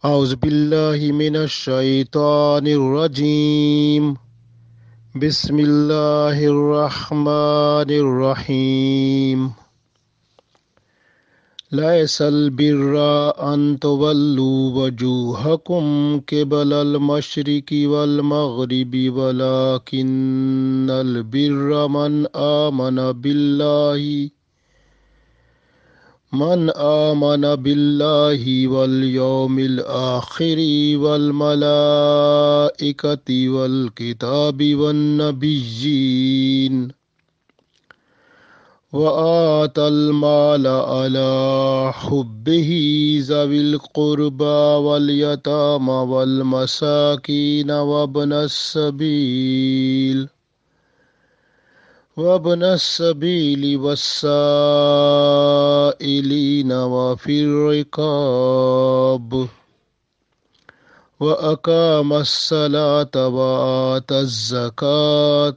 أعوذ بالله من الشيطان الرجيم بسم الله الرحمن الرحيم ليس البر أن تولوا وجوهكم قبل المشرق والمغرب ولكن البر من آمن بالله من آمن بالله واليوم الآخر والملائكة والكتاب والنبيين وآتى المال على حبه ذوي القربى واليتامى والمساكين وابن السبيل ۖ وابن السبيل والسائلين وفي الرقاب وأقام الصلاة وآتى الزكاة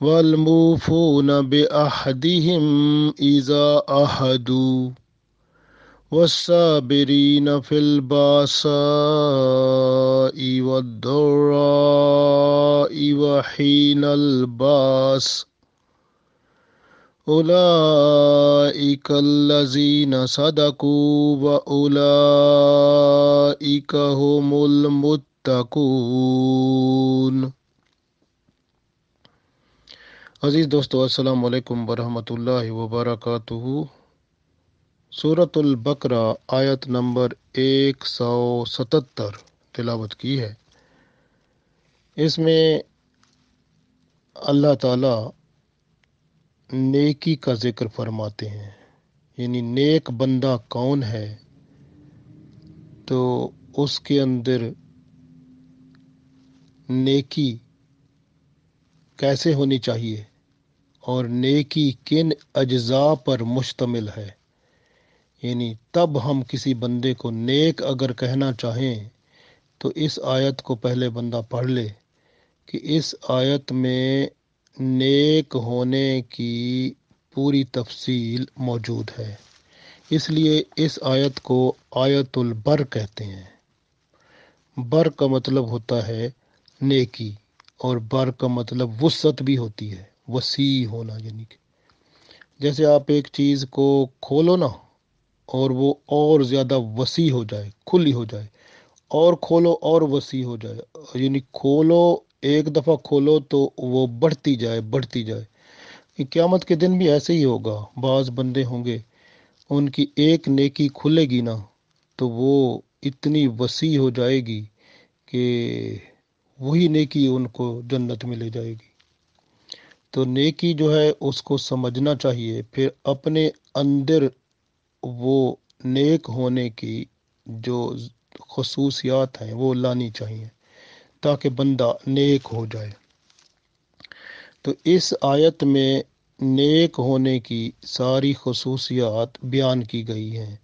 والموفون بأحدهم إذا أحدوا والصابرين في الباساء والضراء وحين الباس أولئك الذين صدقوا وأولئك هم المتقون عزیز دوستو السلام علیکم ورحمۃ اللہ وبرکاتہ सूरत बकरा आयत नंबर एक सौ सतहत्तर तिलावत की है इसमें अल्लाह ताला नेकी का ज़िक्र फरमाते हैं यानी नेक बंदा कौन है तो उसके अंदर नेकी कैसे होनी चाहिए और नेकी किन अज्जा पर मुश्तमिल है यानी तब हम किसी बंदे को नेक अगर कहना चाहें तो इस आयत को पहले बंदा पढ़ ले कि इस आयत में नेक होने की पूरी तफसील मौजूद है इसलिए इस आयत को आयतुल बर कहते हैं बर का मतलब होता है नेकी और बर का मतलब वसत भी होती है वसी होना यानी कि जैसे आप एक चीज़ को खोलो ना और वो और ज़्यादा वसी हो जाए खुली हो जाए और खोलो और वसी हो जाए यानी खोलो एक दफ़ा खोलो तो वो बढ़ती जाए बढ़ती जाए क़्यामत के दिन भी ऐसे ही होगा बाज़ बंदे होंगे उनकी एक नेकी खुलेगी ना तो वो इतनी वसी हो जाएगी कि वही नेकी उनको जन्नत में ले जाएगी तो नेकी जो है उसको समझना चाहिए फिर अपने अंदर वो नेक होने की जो खसूसियात हैं वो लानी चाहिए ताकि बंदा नेक हो जाए तो इस आयत में नेक होने की सारी खसूसियात बयान की गई हैं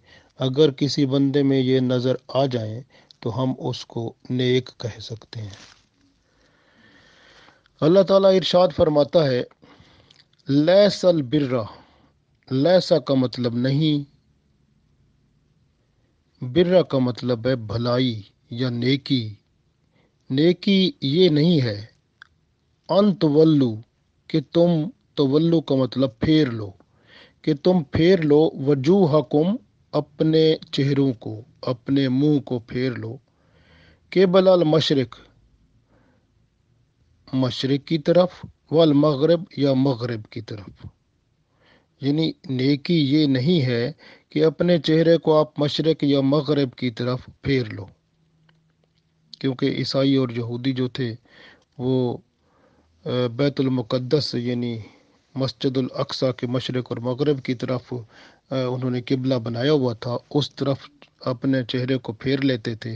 अगर किसी बंदे में ये नज़र आ जाए तो हम उसको नेक कह सकते हैं अल्लाह ताला इरशाद फरमाता है लैसल बिर्रा लैसा का मतलब नहीं बिर्रा का मतलब है भलाई या नेकी नेकी ये नहीं है अंतवल्लु कि तुम तवल्लु का मतलब फेर लो कि तुम फेर लो हकुम अपने चेहरों को अपने मुंह को फेर लो के बलाल मशरक मशरक की तरफ वाल मगरब या मगरब की तरफ यानी नेकी ये नहीं है कि अपने चेहरे को आप मशरक़ या मगरब की तरफ फेर लो क्योंकि ईसाई और यहूदी जो थे वो बैतुलमक़दस यानी मस्जिद अक्सा के मशरक़ और मगरब की तरफ उन्होंने किबला बनाया हुआ था उस तरफ अपने चेहरे को फेर लेते थे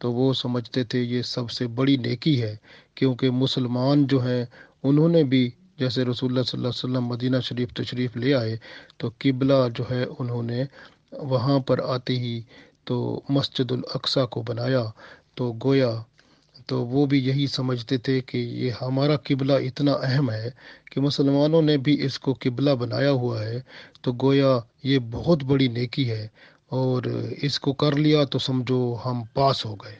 तो वो समझते थे ये सबसे बड़ी नेकी है क्योंकि मुसलमान जो हैं उन्होंने भी जैसे रसूल वसम मदीना शरीफ तशरीफ़ ले आए तो किबला जो है उन्होंने वहाँ पर आते ही तो मस्जिद अक्सा को बनाया तो गोया तो वो भी यही समझते थे कि ये हमारा किबला इतना अहम है कि मुसलमानों ने भी इसको किबला बनाया हुआ है तो गोया ये बहुत बड़ी नेकी है और इसको कर लिया तो समझो हम पास हो गए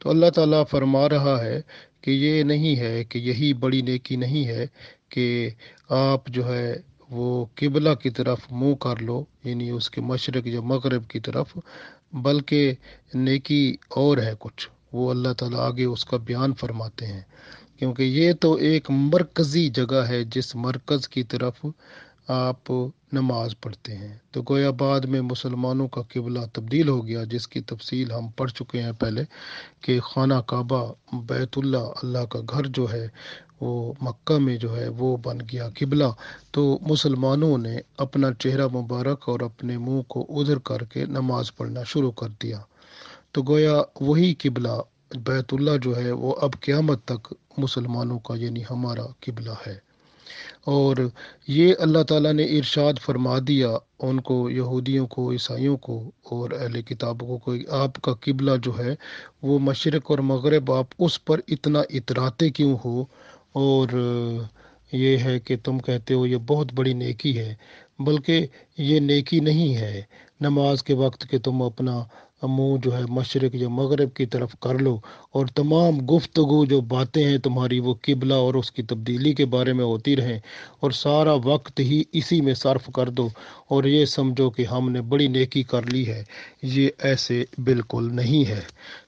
तो अल्लाह ताला फरमा रहा है कि ये नहीं है कि यही बड़ी नेकी नहीं है कि आप जो है वो किबला की तरफ मुंह कर लो यानी उसके मशरक या मगरब की तरफ बल्कि नेकी और है कुछ वो अल्लाह ताला आगे उसका बयान फरमाते हैं क्योंकि ये तो एक मरकज़ी जगह है जिस मरकज़ की तरफ आप नमाज पढ़ते हैं तो गोया बाद में मुसलमानों का किबला तब्दील हो गया जिसकी तफसील हम पढ़ चुके हैं पहले कि खाना काबा बैतुल्ला अल्लाह का घर जो है वो मक्का में जो है वो बन गया किबला तो मुसलमानों ने अपना चेहरा मुबारक और अपने मुंह को उधर करके नमाज पढ़ना शुरू कर दिया तो गोया वही किबला बैतुल्ला जो है वो अब क़्यामत तक मुसलमानों का यानी हमारा किबला है और ये अल्लाह ताला ने इरशाद फरमा दिया उनको यहूदियों को ईसाइयों को और अहल किताबों को कोई आपका किबला जो है वो मशरक़ और मगरब आप उस पर इतना इतराते क्यों हो और ये है कि तुम कहते हो ये बहुत बड़ी नेकी है बल्कि ये नेकी नहीं है नमाज के वक्त के तुम अपना मुंह जो है मशरक या मगरब की तरफ कर लो और तमाम गुफ्तगु जो बातें हैं तुम्हारी वो किबला और उसकी तब्दीली के बारे में होती रहें और सारा वक्त ही इसी में सर्फ कर दो और ये समझो कि हमने बड़ी नेकी कर ली है ये ऐसे बिल्कुल नहीं है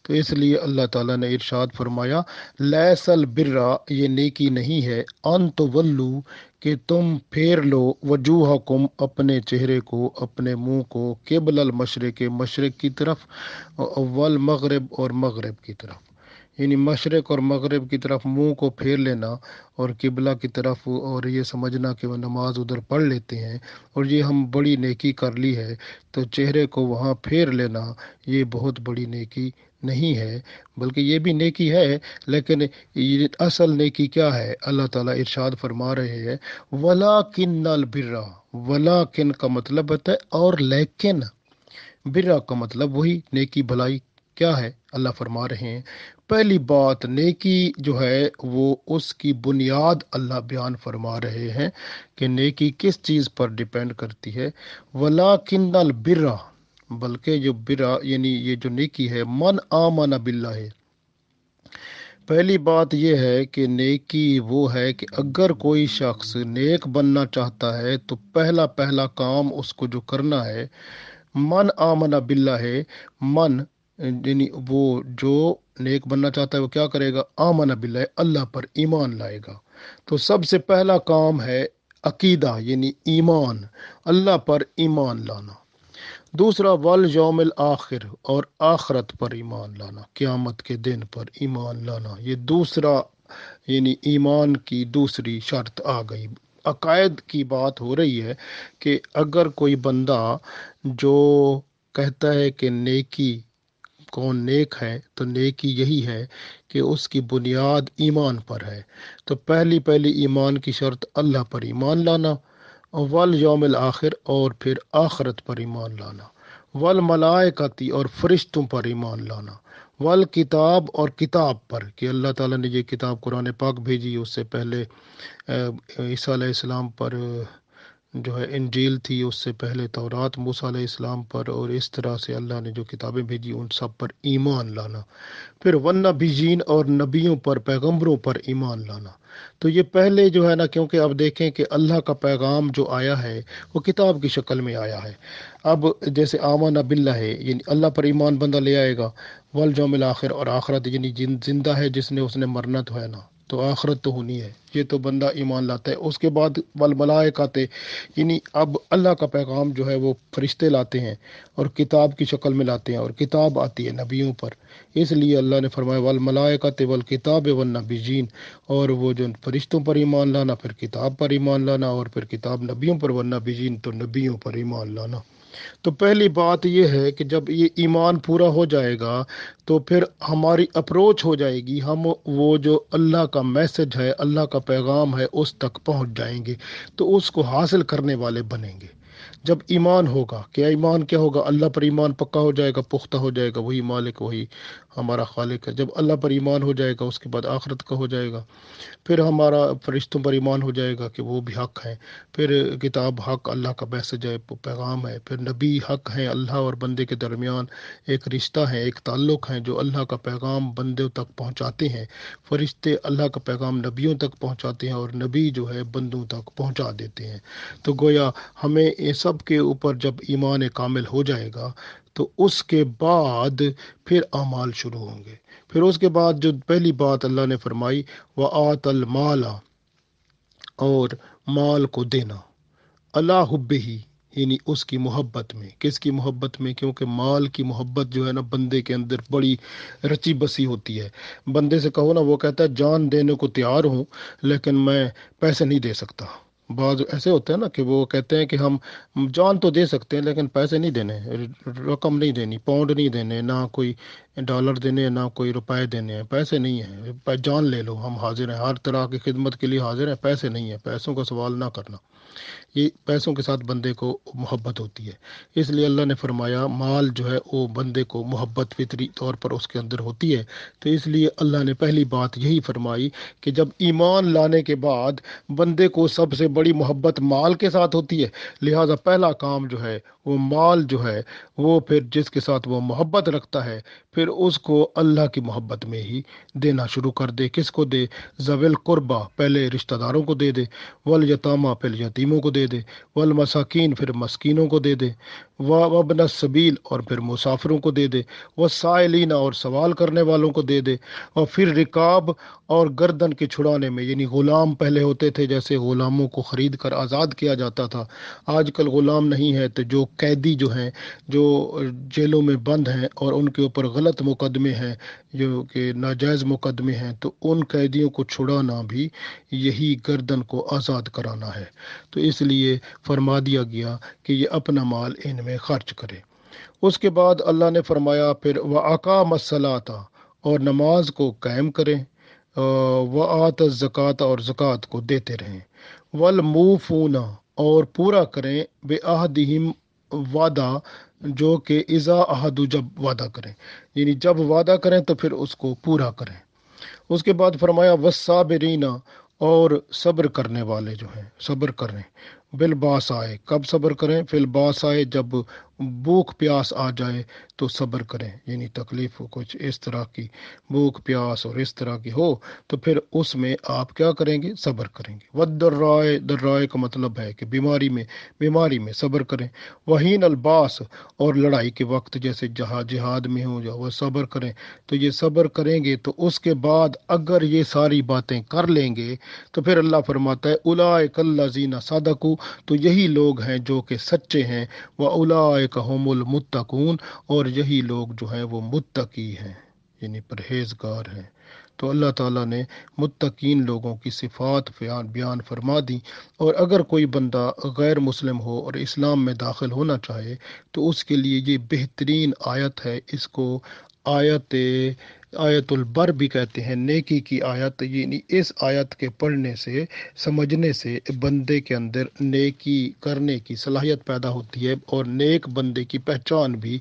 तो इसलिए अल्लाह ताला ने इरशाद फरमाया लैसल बिर्रा ये नेकी नहीं है अंत वल्लू कि तुम फेर लो वजूह कुम अपने चेहरे को अपने मुंह को केबल मशरक़ मशरक़ की तरफ अव्वल मगरब और मगरब की तरफ यानी मशरक़ और मगरब की तरफ मुंह को फेर लेना और किबला की तरफ और ये समझना कि वह नमाज उधर पढ़ लेते हैं और ये हम बड़ी नेकी कर ली है तो चेहरे को वहाँ फेर लेना ये बहुत बड़ी नेकी नहीं है बल्कि ये भी नेकी है लेकिन असल नेकी क्या है अल्लाह ताला इरशाद फरमा रहे हैं वला किन नल बिर्रा वला किन का मतलब होता है और लेकिन बिर्रा का मतलब वही नेकी भलाई क्या है अल्लाह फरमा रहे हैं पहली बात नेकी जो है वो उसकी बुनियाद अल्लाह बयान फरमा रहे हैं कि नेकी किस चीज़ पर डिपेंड करती है वला किन्नल बिर्रा बल्कि जो बिरा यानी ये जो नेकी है मन आमाना बिल्ला है पहली बात यह है कि नेकी वो है कि अगर कोई शख्स नेक बनना चाहता है तो पहला पहला काम उसको जो करना है मन आमना बिल्ला है मन यानी वो जो नेक बनना चाहता है वो क्या करेगा आमना बिल्ला है अल्लाह पर ईमान लाएगा तो सबसे पहला काम है अकीदा यानी ईमान अल्लाह पर ईमान लाना दूसरा वल यौमिल आखिर और आखरत पर ईमान लाना क़्यामत के दिन पर ईमान लाना ये दूसरा यानी ईमान की दूसरी शर्त आ गई अकायद की बात हो रही है कि अगर कोई बंदा जो कहता है कि नेकी कौन नेक है तो नेकी यही है कि उसकी बुनियाद ईमान पर है तो पहली पहली ईमान की शर्त अल्लाह पर ईमान लाना वल योम आखिर और फिर आखरत पर ईमान लाना वल मलायकती और फरिश्तों पर ईमान लाना वल किताब और किताब पर कि अल्लाह ताला ने ये किताब कुरान पाक भेजी उससे पहले ईसा इस्लाम पर जो है इंजील थी उससे पहले तौरात मूसा इस्लाम पर और इस तरह से अल्लाह ने जो किताबें भेजी उन सब पर ईमान लाना फिर वन्ना बिजीन और नबियों पर पैगंबरों पर ईमान लाना तो ये पहले जो है ना क्योंकि अब देखें कि अल्लाह का पैगाम जो आया है वो किताब की शक्ल में आया है अब जैसे आमाना बिल्ला है यानी अल्लाह पर ईमान बंदा ले आएगा वल मिला आखिर और आखरत यानी जिंदा है जिसने उसने मरना तो है ना तो आखरत तो होनी है ये तो बंदा ईमान लाता है उसके बाद वलमलाए आते यानी अब अल्लाह का पैगाम जो है वो फरिश्ते लाते हैं और किताब की शक्ल में लाते हैं और किताब आती है नबियों पर इसलिए अल्लाह ने फरमाया वलमलाए आते वल किताब वन नबीजीन और वो जो फरिश्तों पर ईमान लाना फिर किताब पर ईमान लाना और फिर किताब नबियों पर वन नबीजीन तो नबियों पर ईमान लाना तो पहली बात यह है कि जब ये ईमान पूरा हो जाएगा तो फिर हमारी अप्रोच हो जाएगी हम वो जो अल्लाह का मैसेज है अल्लाह का पैगाम है उस तक पहुंच जाएंगे तो उसको हासिल करने वाले बनेंगे जब ईमान होगा क्या ईमान क्या होगा अल्लाह पर ईमान पक्का हो जाएगा पुख्ता हो जाएगा वही मालिक वही हमारा खालिक है जब अल्लाह पर ईमान हो जाएगा उसके बाद आखरत का हो जाएगा फिर हमारा फरिश्तों पर ईमान हो जाएगा कि वो भी हक है फिर किताब हक अल्लाह का मैसेज है पैगाम है फिर नबी हक हैं अल्लाह और बंदे के दरमियान एक रिश्ता है एक ताल्लुक़ है जो अल्लाह का पैगाम बंदे तक पहुँचाते हैं फरिश्ते अल्लाह का पैगाम नबियों तक पहुँचाते हैं और नबी जो है बंदों तक पहुँचा देते हैं तो गोया हमें ऐसा सब के ऊपर जब ईमान कामिल हो जाएगा तो उसके बाद फिर अमाल शुरू होंगे फिर उसके बाद जो पहली बात अल्लाह ने फरमाई व आतल माला और माल को देना अल्लाह हुब ही यानी उसकी मोहब्बत में किसकी मोहब्बत में क्योंकि माल की मोहब्बत जो है ना बंदे के अंदर बड़ी रची बसी होती है बंदे से कहो ना वो कहता है जान देने को तैयार हूँ लेकिन मैं पैसे नहीं दे सकता बाज ऐसे होते हैं ना कि वो कहते हैं कि हम जान तो दे सकते हैं लेकिन पैसे नहीं देने रकम नहीं देनी पाउंड नहीं देने ना कोई डॉलर देने ना कोई रुपए देने हैं पैसे नहीं है जान ले लो हम हाजिर हैं हर तरह की खिदमत के लिए हाजिर हैं पैसे नहीं है पैसों का सवाल ना करना ये पैसों के साथ बंदे को मोहब्बत होती है इसलिए अल्लाह ने फरमाया माल जो है वो बंदे को मोहब्बत फितरी तौर पर उसके अंदर होती है तो इसलिए अल्लाह ने पहली बात यही फरमाई कि जब ईमान लाने के बाद बंदे को सबसे बड़ी मोहब्बत माल के साथ होती है लिहाजा पहला काम जो है वो माल जो है वो फिर जिसके साथ वो मोहब्बत रखता है फिर उसको अल्लाह की मोहब्बत में ही देना शुरू कर दे किसको दे जवेल क़ुरबा पहले रिश्तेदारों को दे दे वल यतामा फिर यतीमों को दे दे दे वल मसाकिन फिर मस्किनों को दे दे व वबन सबील और फिर मुसाफिरों को दे दे व साइलिन और सवाल करने वालों को दे दे और फिर रिकाब और गर्दन के छुड़ाने में यानी ग़ुलाम पहले होते थे जैसे ग़ुलामों को ख़रीद कर आज़ाद किया जाता था आजकल ग़ुलाम नहीं है तो जो कैदी जो हैं जो जेलों में बंद हैं और उनके ऊपर गलत मुकदमे हैं जो कि नाजायज़ मुकदमे हैं तो उन कैदियों को छुड़ाना भी यही गर्दन को आज़ाद कराना है तो इसलिए लिए फरमा दिया गया कि ये अपना माल इनमें खर्च करे उसके बाद अल्लाह ने फरमाया फिर व आका मसला और नमाज को कायम करें व आत ज़क़़त और ज़क़़त को देते रहें वल मूफूना और पूरा करें बेआहदहिम वादा जो कि इज़ा अहदु जब वादा करें यानी जब वादा करें तो फिर उसको पूरा करें उसके बाद फरमाया वसाबरीना और सब्र करने वाले जो हैं सब्र करें बिलबास आए कब सब्र करें फिलबास आए जब भूख प्यास आ जाए तो सब्र करें यानी तकलीफ हो कुछ इस तरह की भूख प्यास और इस तरह की हो तो फिर उसमें आप क्या करेंगे सब्र करेंगे वदर्राय दर्राय का मतलब है कि बीमारी में बीमारी में सब्र करें वहीन अलबास और लड़ाई के वक्त जैसे जहाँ जिहाद में हो जाओ वह सब्र करें तो ये सब्र करेंगे तो उसके बाद अगर ये सारी बातें कर लेंगे तो फिर अल्लाह फरमाता है उलाय कल्ला जीना सादकू तो यही लोग हैं जो कि सच्चे हैं वह उलाय कहमुल मुतकून और यही लोग जो हैं वो मुत्तकी हैं यानी परहेजगार हैं तो अल्लाह ताला ने मुतकीन लोगों की सिफात बयान फरमा दी और अगर कोई बंदा गैर मुस्लिम हो और इस्लाम में दाखिल होना चाहे तो उसके लिए ये बेहतरीन आयत है इसको आयत बर भी कहते हैं नेकी की आयत यानी इस आयत के पढ़ने से समझने से बंदे के अंदर नेकी करने की सलाहियत पैदा होती है और नेक बंदे की पहचान भी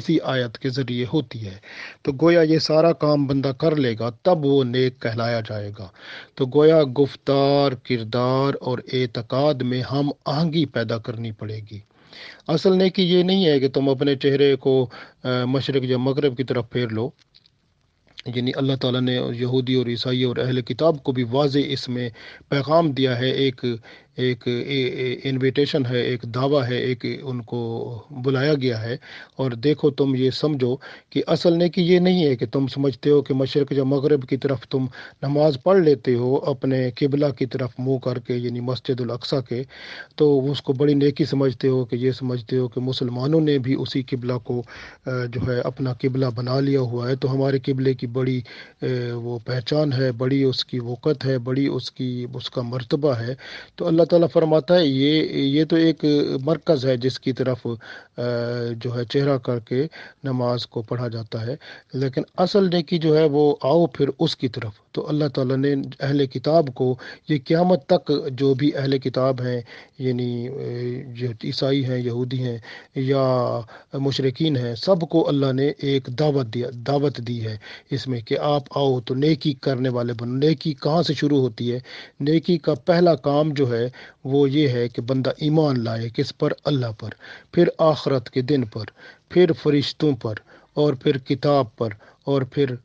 इसी आयत के ज़रिए होती है तो गोया ये सारा काम बंदा कर लेगा तब वो नेक कहलाया जाएगा तो गोया गुफ्तार किरदार और एतकाद में हम आहंगी पैदा करनी पड़ेगी असल नेकी ये नहीं है कि तुम अपने चेहरे को मशरक या मगरब की तरफ फेर लो यानी अल्लाह ताला ने यहूदी और ईसाई और अहल किताब को भी वाज इसमें पैगाम दिया है एक एक इनविटेशन है एक दावा है एक उनको बुलाया गया है और देखो तुम ये समझो कि असल ने कि ये नहीं है कि तुम समझते हो कि मशरक़ या मगरब की तरफ तुम नमाज पढ़ लेते हो अपने किबला की तरफ मुंह करके यानी मस्जिद अक्सा के तो उसको बड़ी नेकी समझते हो कि ये समझते हो कि मुसलमानों ने भी उसी किबला को जो है अपना किबला बना लिया हुआ है तो हमारे किबले की बड़ी वो पहचान है बड़ी उसकी वक़त है बड़ी उसकी उसका मरतबा है तो अल्लाह ताला फरमाता है ये ये तो एक मरकज़ है जिसकी तरफ जो है चेहरा करके नमाज को पढ़ा जाता है लेकिन असल नेकी जो है वो आओ फिर उसकी तरफ तो अल्लाह ताला ने अहले किताब को ये क़्यामत तक जो भी अहल किताब हैं यानी जो ईसाई हैं यहूदी हैं या मशरकिन हैं सबको अल्लाह ने एक दावत दिया दावत दी है इसमें कि आप आओ तो नेकी करने वाले बनो नेकी कहाँ से शुरू होती है नेकी का पहला काम जो है वो ये है कि बंदा ईमान लाए किस पर अल्लाह पर फिर आखरत के दिन पर फिर फरिश्तों पर और फिर किताब पर और फिर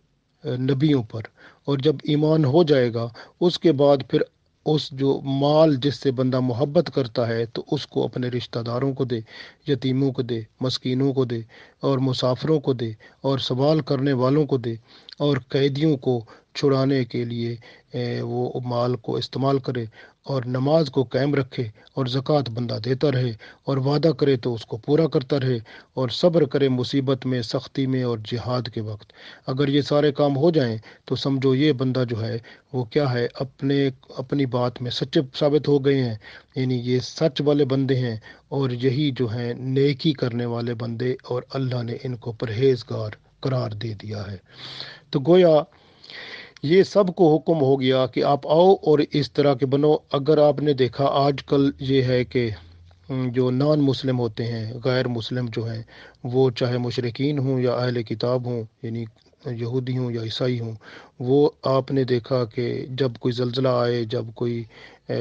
नबियों पर और जब ईमान हो जाएगा उसके बाद फिर उस जो माल जिससे बंदा मोहब्बत करता है तो उसको अपने रिश्तेदारों को दे यतीमों को दे मस्किनों को दे और मुसाफरों को दे और सवाल करने वालों को दे और कैदियों को छुड़ाने के लिए वो माल को इस्तेमाल करे और नमाज को कायम रखे और ज़क़़त बंदा देता रहे और वादा करे तो उसको पूरा करता रहे और सब्र करे मुसीबत में सख्ती में और जिहाद के वक्त अगर ये सारे काम हो जाएं तो समझो ये बंदा जो है वो क्या है अपने अपनी बात में सच्चे साबित हो गए हैं यानी ये सच वाले बंदे हैं और यही जो हैं नेकी करने वाले बंदे और अल्लाह ने इनको परहेजगार करार दे दिया है तो गोया ये सब को हुक्म हो गया कि आप आओ और इस तरह के बनो अगर आपने देखा आजकल ये है कि जो नॉन मुस्लिम होते हैं गैर मुस्लिम जो हैं वो चाहे मुशरकिन हों या अहल किताब हों यानी यहूदी हों या ईसाई हों वो आपने देखा कि जब कोई जलजिला आए जब कोई ए,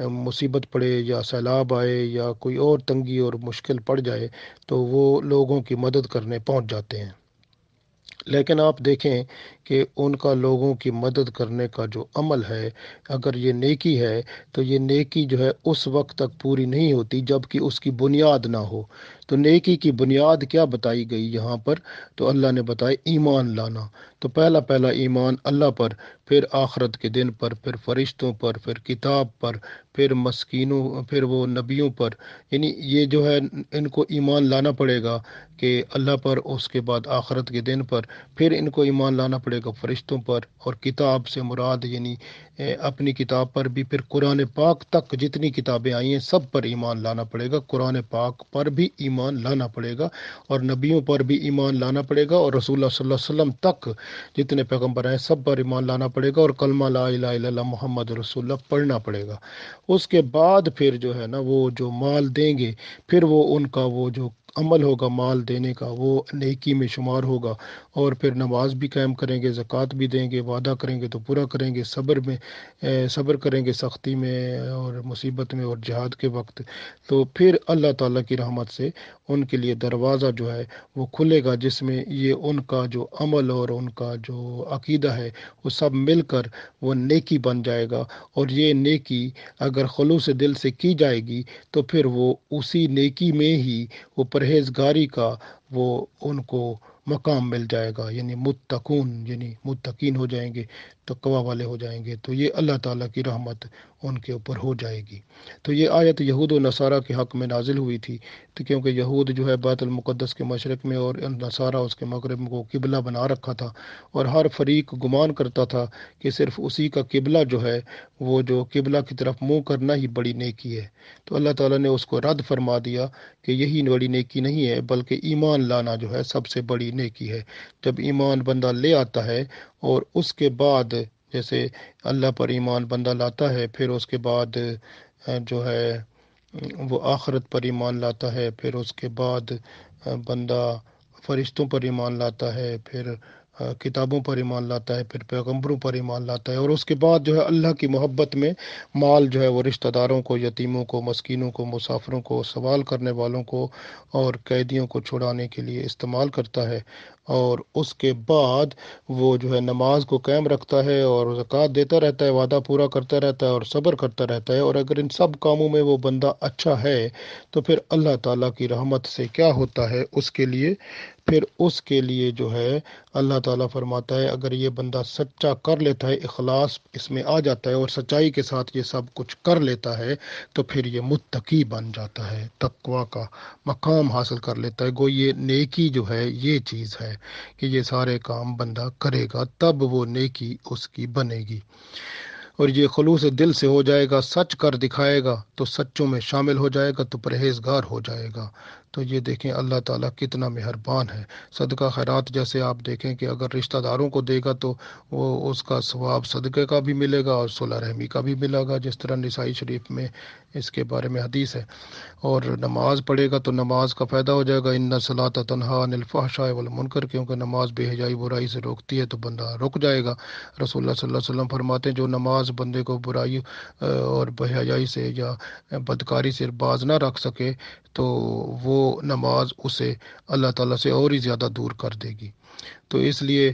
मुसीबत पड़े या सैलाब आए या कोई और तंगी और मुश्किल पड़ जाए तो वो लोगों की मदद करने पहुंच जाते हैं लेकिन आप देखें कि उनका लोगों की मदद करने का जो अमल है अगर ये नेकी है तो ये नेकी जो है उस वक्त तक पूरी नहीं होती जबकि उसकी बुनियाद ना हो तो नेकी की बुनियाद क्या बताई गई यहाँ पर तो अल्लाह ने बताया ईमान लाना तो पहला पहला ईमान अल्लाह पर फिर आखरत के दिन पर फिर फरिश्तों पर फिर किताब पर फिर मस्किनों फिर वो नबियों पर यानी ये जो है इनको ईमान लाना पड़ेगा कि अल्लाह पर उसके बाद आखरत के दिन पर फिर इनको ईमान लाना पड़ेगा फरिश्तों पर और किताब से मुराद यानी अपनी किताब पर भी फिर कुरान पाक तक जितनी किताबें आई हैं सब पर ईमान लाना पड़ेगा कुरान पाक पर भी ईमान लाना पड़ेगा और नबियों पर भी ईमान लाना पड़ेगा और रसूल वसम तक जितने पैगम्बर हैं सब पर ईमान लाना पड़ेगा और कलमा ला ला मोहम्मद रसुल्ला पढ़ना पड़ेगा उसके बाद फिर जो है ना वो जो माल देंगे फिर वो उनका वो जो अमल होगा माल देने का वो नेकी में शुमार होगा और फिर नमाज भी कायम करेंगे ज़क़़त भी देंगे वादा करेंगे तो पूरा करेंगे सब्र में सब्र करेंगे सख्ती में और मुसीबत में और जहाद के वक्त तो फिर अल्लाह ताला की रहमत से उनके लिए दरवाज़ा जो है वो खुलेगा जिसमें ये उनका जो अमल और उनका जो अकीदा है वो सब मिलकर वो नेकी बन जाएगा और ये नेकी अगर खलूस दिल से की जाएगी तो फिर वो उसी नेकी में ही ऊपर परहेजगारी का वो उनको मकाम मिल जाएगा यानी मुतकून यानी मुतकीन हो जाएंगे कवा वाले हो जाएंगे तो ये अल्लाह ताला की रहमत उनके ऊपर हो जाएगी तो ये आयत यहूद और नसारा के हक़ में नाजिल हुई थी तो क्योंकि यहूद जो है बैतुलमक़दस के मशरक़ में और नसारा उसके मगरब को किबला बना रखा था और हर फरीक गुमान करता था कि सिर्फ उसी का किबला जो है वो जो किबला की तरफ मुँह करना ही बड़ी नेकी है तो अल्लाह ताला ने उसको रद्द फरमा दिया कि यही बड़ी नेकी नहीं है बल्कि ईमान लाना जो है सबसे बड़ी बड़ी नेकी है जब ईमान बंदा ले आता है और उसके बाद जैसे अल्लाह पर ईमान बंदा लाता है फिर उसके बाद जो है वो आखरत पर ईमान लाता है फिर उसके बाद बंदा फरिश्तों पर ईमान लाता है फिर किताबों पर ईमान लाता है फिर पैगम्बरों पर ईमान लाता है और उसके बाद जो है अल्लाह की मोहब्बत में माल जो है वो रिश्तेदारों को यतीमों को मस्किनों को मुसाफरों को सवाल करने वालों को और कैदियों को छुड़ाने के लिए इस्तेमाल करता है और उसके बाद वो जो है नमाज को कायम रखता है और जक़ात देता रहता है वादा पूरा करता रहता है और सब्र करता रहता है और अगर इन सब कामों में वो बंदा अच्छा है तो फिर अल्लाह ताला की रहमत से क्या होता है उसके लिए फिर उसके लिए जो है अल्लाह ताला फरमाता है अगर ये बंदा सच्चा कर लेता है इखलास इसमें आ जाता है और सच्चाई के साथ ये सब कुछ कर लेता है तो फिर ये मुत्तकी बन जाता है तकवा का मकाम हासिल कर लेता है गो ये नेकी जो है ये चीज़ है कि ये सारे काम बंदा करेगा तब वो नेकी उसकी बनेगी और ये खलूस दिल से हो जाएगा सच कर दिखाएगा तो सच्चों में शामिल हो जाएगा तो परहेजगार हो जाएगा तो ये देखें अल्लाह ताला कितना मेहरबान है सदका खैरात जैसे आप देखें कि अगर रिश्तेदारों को देगा तो वो उसका स्वाब सदक़े का भी मिलेगा और सुलह रहमी का भी मिलेगा जिस तरह नसाई शरीफ में इसके बारे में हदीस है और नमाज़ पढ़ेगा तो नमाज का फ़ायदा हो जाएगा इन सलात तनहा अनफाशा वलमनकर क्योंकि नमाज बेहजाई बुराई से रोकती है तो बंदा रुक जाएगा रसोल्ला वसम फरमाते हैं जो नमाज बंदे को बुराई और बेहजाई से या बदकारी से बाज ना रख सके तो वो नमाज उसे अल्लाह ताला से और ही ज़्यादा दूर कर देगी तो इसलिए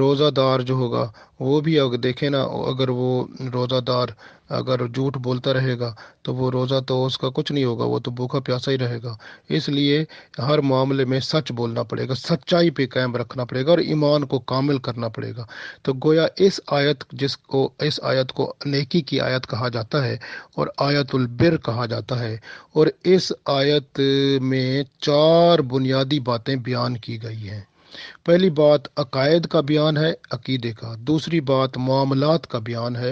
रोज़ादार जो होगा वो भी अगर देखे ना अगर वो रोज़ादार अगर झूठ बोलता रहेगा तो वो रोज़ा तो उसका कुछ नहीं होगा वो तो भूखा प्यासा ही रहेगा इसलिए हर मामले में सच बोलना पड़ेगा सच्चाई पे कायम रखना पड़ेगा और ईमान को कामिल करना पड़ेगा तो गोया इस आयत जिसको इस आयत को नेकी की आयत कहा जाता है और आयतुल बिर कहा जाता है और इस आयत में चार बुनियादी बातें बयान की गई हैं पहली बात अकायद का बयान है अकीदे का दूसरी बात मामलात का बयान है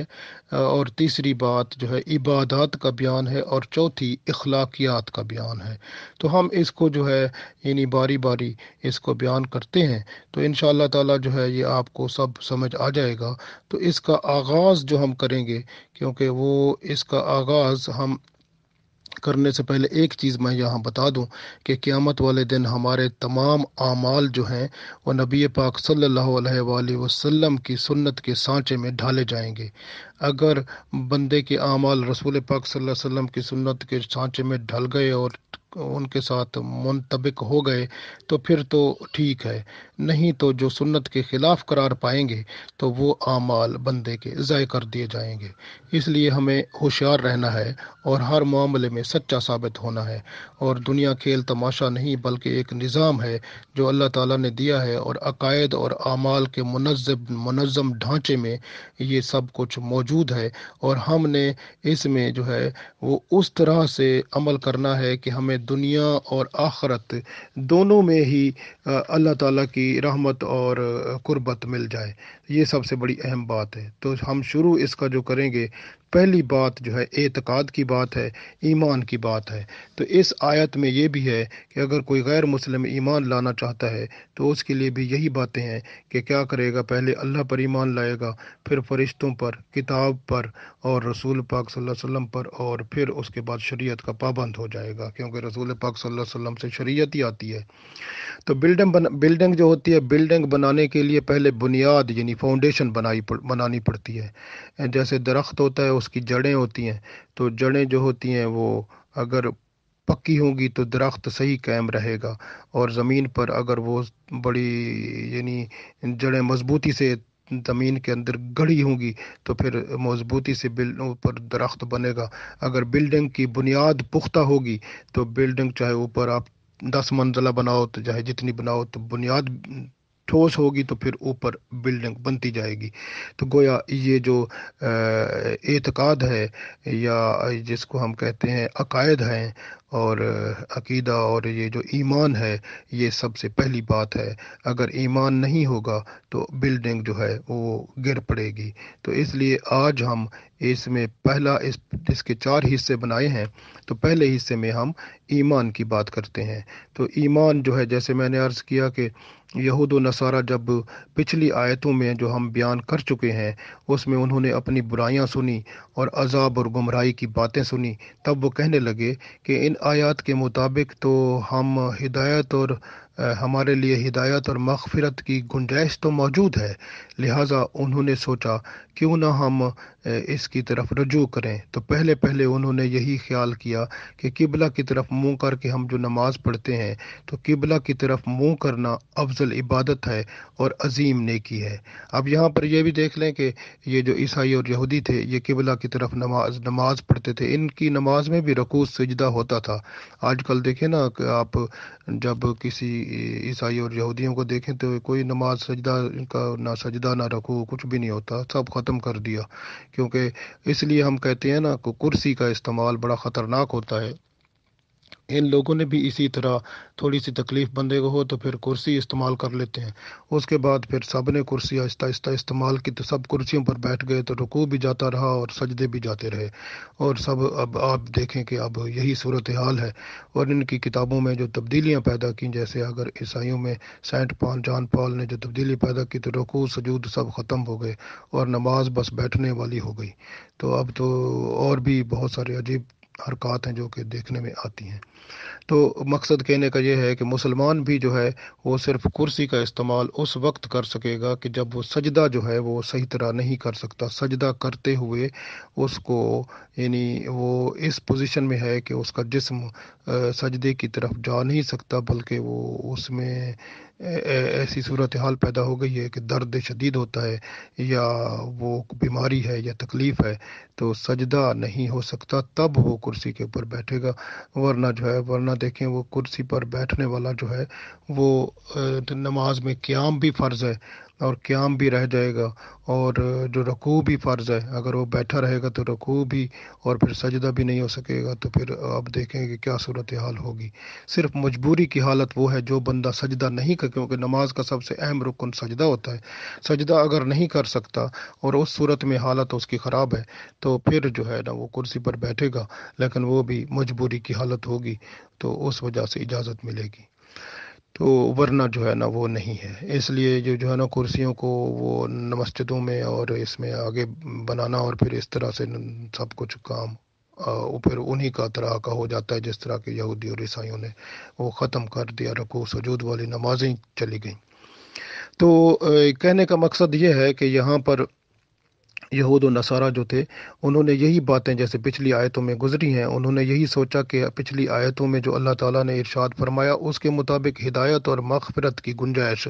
और तीसरी बात जो है इबादत का बयान है और चौथी अखलाकियात का बयान है तो हम इसको जो है यानी बारी बारी इसको बयान करते हैं तो इन ताला जो है ये आपको सब समझ आ जाएगा तो इसका आगाज़ जो हम करेंगे क्योंकि वो इसका आगाज़ हम करने से पहले एक चीज़ मैं यहाँ बता दूँ कि क़्यामत वाले दिन हमारे तमाम आमाल जो हैं वो नबी पाक सल्लल्लाहु अलैहि वसल्लम की सुन्नत के सांचे में ढाले जाएंगे अगर बंदे के अमाल रसूल पाक सल्लल्लाहु अलैहि वसल्लम की सुन्नत के सांचे में ढल गए और उनके साथ मुंतबिक हो गए तो फिर तो ठीक है नहीं तो जो सुन्नत के ख़िलाफ़ करार पाएंगे तो वो आमाल बंदे के ज़ाय कर दिए जाएंगे इसलिए हमें होशियार रहना है और हर मामले में सच्चा साबित होना है और दुनिया खेल तमाशा नहीं बल्कि एक निज़ाम है जो अल्लाह ताला ने दिया है और अकायद और आमाल के मुनजब मनज़म ढांचे में ये सब कुछ मौजूद मौजूद है और हमने इसमें जो है वो उस तरह से अमल करना है कि हमें दुनिया और आखरत दोनों में ही अल्लाह ताला की रहमत और कुर्बत मिल जाए ये सबसे बड़ी अहम बात है तो हम शुरू इसका जो करेंगे पहली बात जो है एतक़ाद की बात है ईमान की बात है तो इस आयत में ये भी है कि अगर कोई गैर मुस्लिम ईमान लाना चाहता है तो उसके लिए भी यही बातें हैं कि क्या करेगा पहले अल्लाह पर ईमान लाएगा फिर फरिश्तों पर किताब पर और रसूल पाक सल्लल्लाहु अलैहि वसल्लम पर और फिर उसके बाद शरीयत का पाबंद हो जाएगा क्योंकि रसूल पाक सल्लल्लाहु वसल्लम से शरीयत ही आती है तो बिल्डिंग बिल्डिंग जो होती है बिल्डिंग बनाने के लिए पहले बुनियाद यानी फाउंडेशन बनाई बनानी पड़ती है जैसे दरख्त होता है उसकी जड़ें होती हैं तो जड़ें जो होती हैं वो अगर पक्की होंगी तो दरख्त सही कायम रहेगा और ज़मीन पर अगर वो बड़ी यानी जड़ें मजबूती से ज़मीन के अंदर गढ़ी होंगी तो फिर मजबूती से बिल ऊपर दरख्त बनेगा अगर बिल्डिंग की बुनियाद पुख्ता होगी तो बिल्डिंग चाहे ऊपर आप दस मंजिला बनाओ तो चाहे जितनी बनाओ तो बुनियाद ठोस होगी तो फिर ऊपर बिल्डिंग बनती जाएगी तो गोया ये जो एतक़ाद है या जिसको हम कहते हैं अकायद हैं और अकीदा और ये जो ईमान है ये सबसे पहली बात है अगर ईमान नहीं होगा तो बिल्डिंग जो है वो गिर पड़ेगी तो इसलिए आज हम इसमें पहला इस इसके चार हिस्से बनाए हैं तो पहले हिस्से में हम ईमान की बात करते हैं तो ईमान जो है जैसे मैंने अर्ज़ किया कि यहूद नसारा जब पिछली आयतों में जो हम बयान कर चुके हैं उसमें उन्होंने अपनी बुराइयां सुनी और अजाब और गुमराही की बातें सुनी तब वो कहने लगे कि इन आयात के मुताबिक तो हम हिदायत और हमारे लिए हिदायत और मगफरत की गुंजाइश तो मौजूद है लिहाजा उन्होंने सोचा क्यों ना हम इसकी तरफ रजू करें तो पहले पहले उन्होंने यही ख्याल किया कि किबला की तरफ मुंह करके हम जो नमाज पढ़ते हैं तो किबला की तरफ मुंह करना अफजल इबादत है और अजीम नेकी है अब यहाँ पर यह भी देख लें कि ये जो ईसाई और यहूदी थे ये किबला की तरफ नमाज नमाज पढ़ते थे इनकी नमाज में भी रकू सजदा होता था आजकल देखें ना आप जब किसी ईसाई और यहूदियों को देखें तो कोई नमाज सजदा का ना सजदा ना रखो कुछ भी नहीं होता सब खत्म ख़त्म कर दिया क्योंकि इसलिए हम कहते हैं ना कि कुर्सी का इस्तेमाल बड़ा ख़तरनाक होता है इन लोगों ने भी इसी तरह थोड़ी सी तकलीफ़ बंदे को हो तो फिर कुर्सी इस्तेमाल कर लेते हैं उसके बाद फिर सब ने कुर्सी आहिस्ता आहिस्ता इस्तेमाल की तो सब कुर्सियों पर बैठ गए तो रुकू भी जाता रहा और सजदे भी जाते रहे और सब अब आप देखें कि अब यही सूरत हाल है और इनकी किताबों में जो तब्दीलियाँ पैदा की जैसे अगर ईसाइयों में सेंट पॉल जान पाल ने जो तब्दीली पैदा की तो रुकू सजूद सब ख़त्म हो गए और नमाज बस बैठने वाली हो गई तो अब तो और भी बहुत सारे अजीब हरकत हैं जो कि देखने में आती हैं तो मकसद कहने का यह है कि मुसलमान भी जो है वो सिर्फ कुर्सी का इस्तेमाल उस वक्त कर सकेगा कि जब वो सजदा जो है वो सही तरह नहीं कर सकता सजदा करते हुए उसको यानी वो इस पोजीशन में है कि उसका जिस्म सजदे की तरफ जा नहीं सकता बल्कि वो उसमें ऐसी सूरत हाल पैदा हो गई है कि दर्द शदीद होता है या वो बीमारी है या तकलीफ़ है तो सजदा नहीं हो सकता तब वो कुर्सी के ऊपर बैठेगा वरना जो है वरना देखें वो कुर्सी पर बैठने वाला जो है वो नमाज में क्याम भी फ़र्ज़ है और क्याम भी रह जाएगा और जो रकू भी फ़र्ज़ है अगर वो बैठा रहेगा तो रकू भी और फिर सजदा भी नहीं हो सकेगा तो फिर आप देखेंगे क्या सूरत हाल होगी सिर्फ मजबूरी की हालत वो है जो बंदा सजदा नहीं कर क्योंकि नमाज का सबसे अहम रुकन सजदा होता है सजदा अगर नहीं कर सकता और उस सूरत में हालत उसकी ख़राब है तो फिर जो है ना वो कुर्सी पर बैठेगा लेकिन वो भी मजबूरी की हालत होगी तो उस वजह से इजाज़त मिलेगी तो वरना जो है ना वो नहीं है इसलिए जो जो है ना कुर्सियों को वो मस्जिदों में और इसमें आगे बनाना और फिर इस तरह से सब कुछ काम फिर उन्हीं का तरह का हो जाता है जिस तरह के यहूदी और ईसाइयों ने वो ख़त्म कर दिया रखो सजूद वाली नमाजें चली गई तो कहने का मकसद ये है कि यहाँ पर यहूद और नसारा जो थे उन्होंने यही बातें जैसे पिछली आयतों में गुजरी हैं उन्होंने यही सोचा कि पिछली आयतों में जो अल्लाह ताला ने इरशाद फरमाया उसके मुताबिक हिदायत और मगफरत की गुंजाइश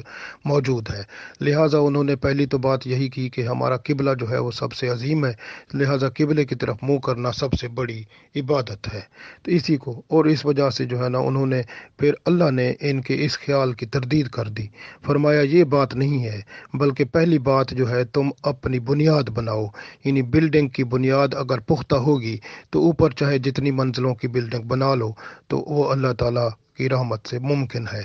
मौजूद है लिहाजा उन्होंने पहली तो बात यही की कि हमारा किबला जो है वो सबसे अजीम है लिहाजा किबले की तरफ मुँह करना सबसे बड़ी इबादत है तो इसी को और इस वजह से जो है ना उन्होंने फिर अल्लाह ने इनके इस ख्याल की तरदीद कर दी फरमाया ये बात नहीं है बल्कि पहली बात जो है तुम अपनी बुनियाद बना बनाओ यानी बिल्डिंग की बुनियाद अगर पुख्ता होगी तो ऊपर चाहे जितनी मंजिलों की बिल्डिंग बना लो तो वो अल्लाह ताला की रहमत से मुमकिन है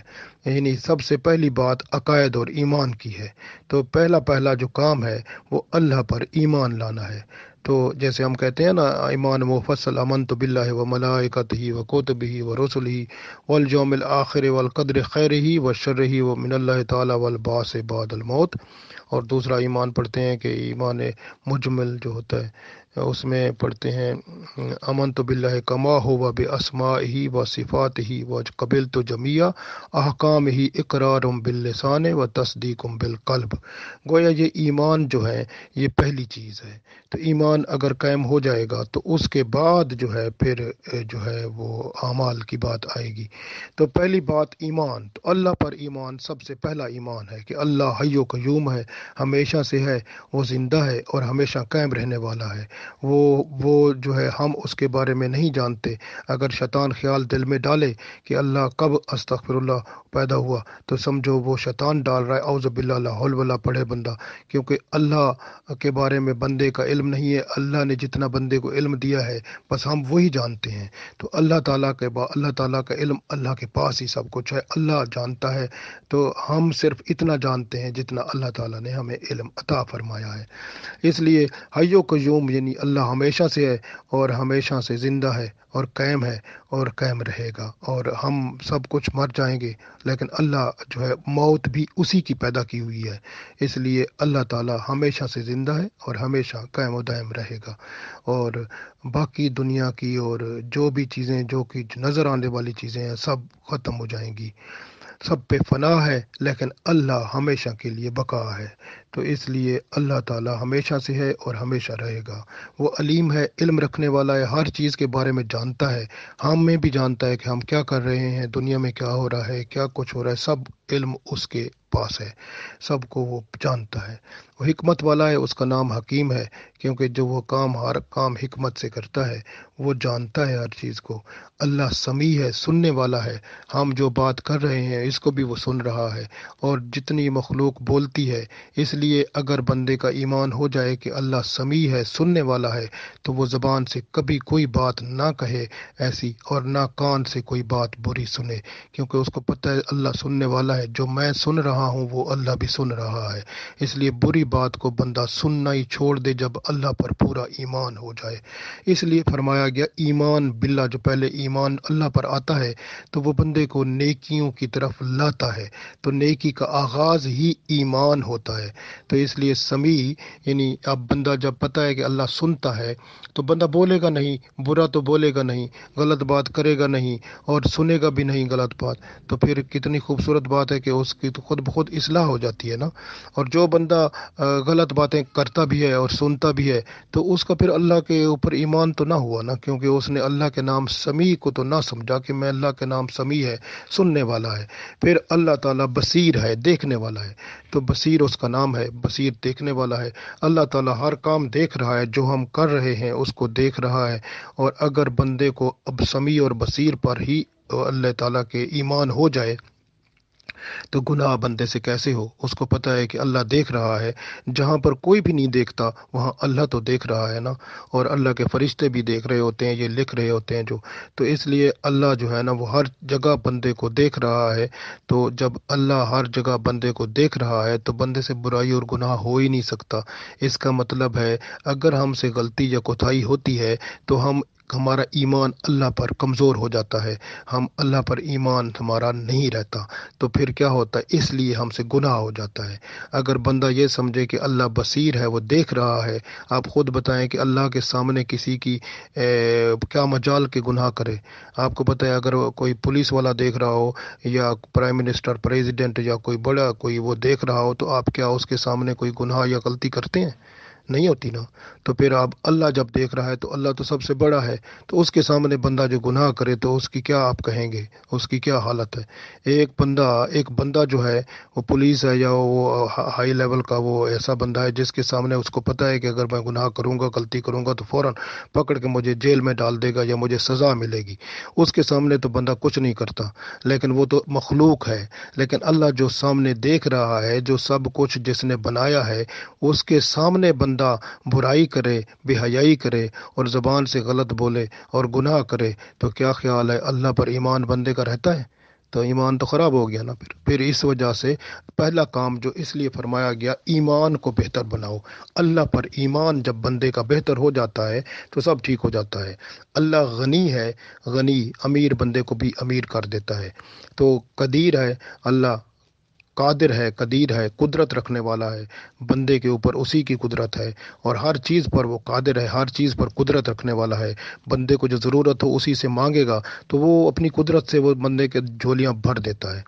यानी सबसे पहली बात अकायद और ईमान की है तो पहला पहला जो काम है वो अल्लाह पर ईमान लाना है तो जैसे हम कहते हैं ना ईमान मुफसल अमन तो बिल्ला व मलाकत ही व कोतब ही व रसुल ही वलजोमिल आखिर वलकद्र खैर ही व शर ही व मिनल्ल ताली बादल मौत और दूसरा ईमान पढ़ते हैं कि ईमान मुजमल जो होता है उसमें पढ़ते हैं अमन तो बिल्ला कमा हो व बे असमा ही व सिफ़ात ही व कबिल तो जमिया अहकाम ही इकरार उम बिल्लसान व तस्दीक उम बिलकल्ब गोया ये ईमान जो है ये पहली चीज़ है तो ईमान अगर कायम हो जाएगा तो उसके बाद जो है फिर जो है वो अमाल की बात आएगी तो पहली बात ईमान तो अल्लाह पर ईमान सबसे पहला ईमान है कि अल्लाह हयो कयूम है हमेशा से है वो ज़िंदा है और हमेशा कायम रहने वाला है वो वो जो है हम उसके बारे में नहीं जानते अगर शैतान ख्याल दिल में डाले कि अल्लाह कब अस्तफरल्ला पैदा हुआ तो समझो वो शैतान डाल रहा है अवज़बिल्ला पढ़े बंदा क्योंकि अल्लाह के बारे में बंदे का इल्म नहीं है अल्लाह ने जितना बंदे को इल्म दिया है बस हम वही जानते हैं तो अल्लाह ताला के अल्लाह ताला का इल्म अल्लाह के पास ही सब कुछ है अल्लाह जानता है तो हम सिर्फ इतना जानते हैं जितना अल्लाह ताला ने हमें इल्म अता फरमाया है इसलिए हयो कयूम यानी अल्लाह हमेशा से है और हमेशा से ज़िंदा है और कैम है और कैम रहेगा और हम सब कुछ मर जाएंगे लेकिन अल्लाह जो है मौत भी उसी की पैदा की हुई है इसलिए अल्लाह ताला हमेशा से ज़िंदा है और हमेशा कैम दायम रहेगा और बाकी दुनिया की और जो भी चीज़ें जो कि नज़र आने वाली चीज़ें हैं सब ख़त्म हो जाएंगी सब पे फना है लेकिन अल्लाह हमेशा के लिए बका है तो इसलिए अल्लाह ताला हमेशा से है और हमेशा रहेगा वो अलीम है इल्म रखने वाला है हर चीज़ के बारे में जानता है हम में भी जानता है कि हम क्या कर रहे हैं दुनिया में क्या हो रहा है क्या कुछ हो रहा है सब इल्म उसके पास है सबको वो जानता है वो हिकमत वाला है उसका नाम हकीम है क्योंकि जो वो काम हर काम हमत से करता है वो जानता है हर चीज़ को अल्लाह समी है सुनने वाला है हम जो बात कर रहे हैं इसको भी वो सुन रहा है और जितनी मखलूक बोलती है इसलिए लिए अगर बंदे का ईमान हो जाए कि अल्लाह समी है सुनने वाला है तो वो ज़बान से कभी कोई बात ना कहे ऐसी और ना कान से कोई बात बुरी सुने क्योंकि उसको पता है अल्लाह सुनने वाला है जो मैं सुन रहा हूँ वो अल्लाह भी सुन रहा है इसलिए बुरी बात को बंदा सुनना ही छोड़ दे जब अल्लाह पर पूरा ईमान हो जाए इसलिए फरमाया गया ईमान बिल्ला जो पहले ईमान अल्लाह पर आता है तो वो बंदे को नेकियों की तरफ लाता है तो नेकी का आगाज़ ही ईमान होता है तो इसलिए समी यानी अब बंदा जब पता है कि अल्लाह सुनता है तो बंदा बोलेगा नहीं बुरा तो बोलेगा नहीं गलत बात करेगा नहीं और सुनेगा भी नहीं गलत बात तो फिर कितनी खूबसूरत बात है कि उसकी तो खुद ब खुद असलाह हो जाती है ना और जो बंदा गलत बातें करता भी है और सुनता भी है तो उसका फिर अल्लाह के ऊपर ईमान तो ना हुआ ना क्योंकि उसने अल्लाह के नाम समी को तो ना समझा कि मैं अल्लाह के नाम समी है सुनने वाला है फिर अल्लाह ताला बसीर है देखने वाला है तो बसीर उसका नाम है बसीर देखने वाला है अल्लाह ताला हर काम देख रहा है जो हम कर रहे हैं उसको देख रहा है और अगर बंदे को अब समी और बसीर पर ही अल्लाह ताला के ईमान हो जाए तो गुनाह बंदे से कैसे हो उसको पता है कि अल्लाह देख रहा है जहाँ पर कोई भी नहीं देखता वहाँ अल्लाह तो देख रहा है ना और अल्लाह के फरिश्ते भी देख रहे होते हैं ये लिख रहे होते हैं जो तो इसलिए अल्लाह जो है ना वो हर जगह बंदे को देख रहा है तो जब अल्लाह हर जगह बंदे को देख रहा है तो बंदे से बुराई और गुनाह हो ही नहीं सकता इसका मतलब है अगर हमसे गलती या कोथाई होती है तो हम हमारा ईमान अल्लाह पर कमज़ोर हो जाता है हम अल्लाह पर ईमान हमारा नहीं रहता तो फिर क्या होता है इसलिए हमसे गुनाह हो जाता है अगर बंदा ये समझे कि अल्लाह बसीर है वो देख रहा है आप ख़ुद बताएं कि अल्लाह के सामने किसी की ए, क्या मजाल के गुनाह करे आपको पता है अगर कोई पुलिस वाला देख रहा हो या प्राइम मिनिस्टर प्रेजिडेंट या कोई बड़ा कोई वो देख रहा हो तो आप क्या उसके सामने कोई गुनाह या गलती करते हैं नहीं होती ना तो फिर आप अल्लाह जब देख रहा है तो अल्लाह तो सबसे बड़ा है तो उसके सामने बंदा जो गुनाह करे तो उसकी क्या आप कहेंगे उसकी क्या हालत है एक बंदा एक बंदा जो है वो पुलिस है या वो हाई लेवल का वो ऐसा बंदा है जिसके सामने उसको पता है कि अगर मैं गुनाह करूँगा गलती करूँगा तो फ़ौर पकड़ के मुझे जेल में डाल देगा या मुझे सज़ा मिलेगी उसके सामने तो बंदा कुछ नहीं करता लेकिन वो तो मखलूक है लेकिन अल्लाह जो सामने देख रहा है जो सब कुछ जिसने बनाया है उसके सामने बंदा बंदा बुराई करे बेहयाई करे और ज़बान से गलत बोले और गुनाह करे तो क्या ख्याल है अल्लाह पर ईमान बंदे का रहता है तो ईमान तो ख़राब हो गया ना फिर फिर इस वजह से पहला काम जो इसलिए फरमाया गया ईमान को बेहतर बनाओ अल्लाह पर ईमान जब बंदे का बेहतर हो जाता है तो सब ठीक हो जाता है अल्लाह गनी है गनी अमीर बंदे को भी अमीर कर देता है तो कदीर है अल्लाह कादिर है कदीर है कुदरत रखने वाला है बंदे के ऊपर उसी की कुदरत है और हर चीज़ पर वो कादिर है हर चीज़ पर कुदरत रखने वाला है बंदे को जो ज़रूरत हो उसी से मांगेगा तो वो अपनी कुदरत से वो बंदे के झोलियाँ भर देता है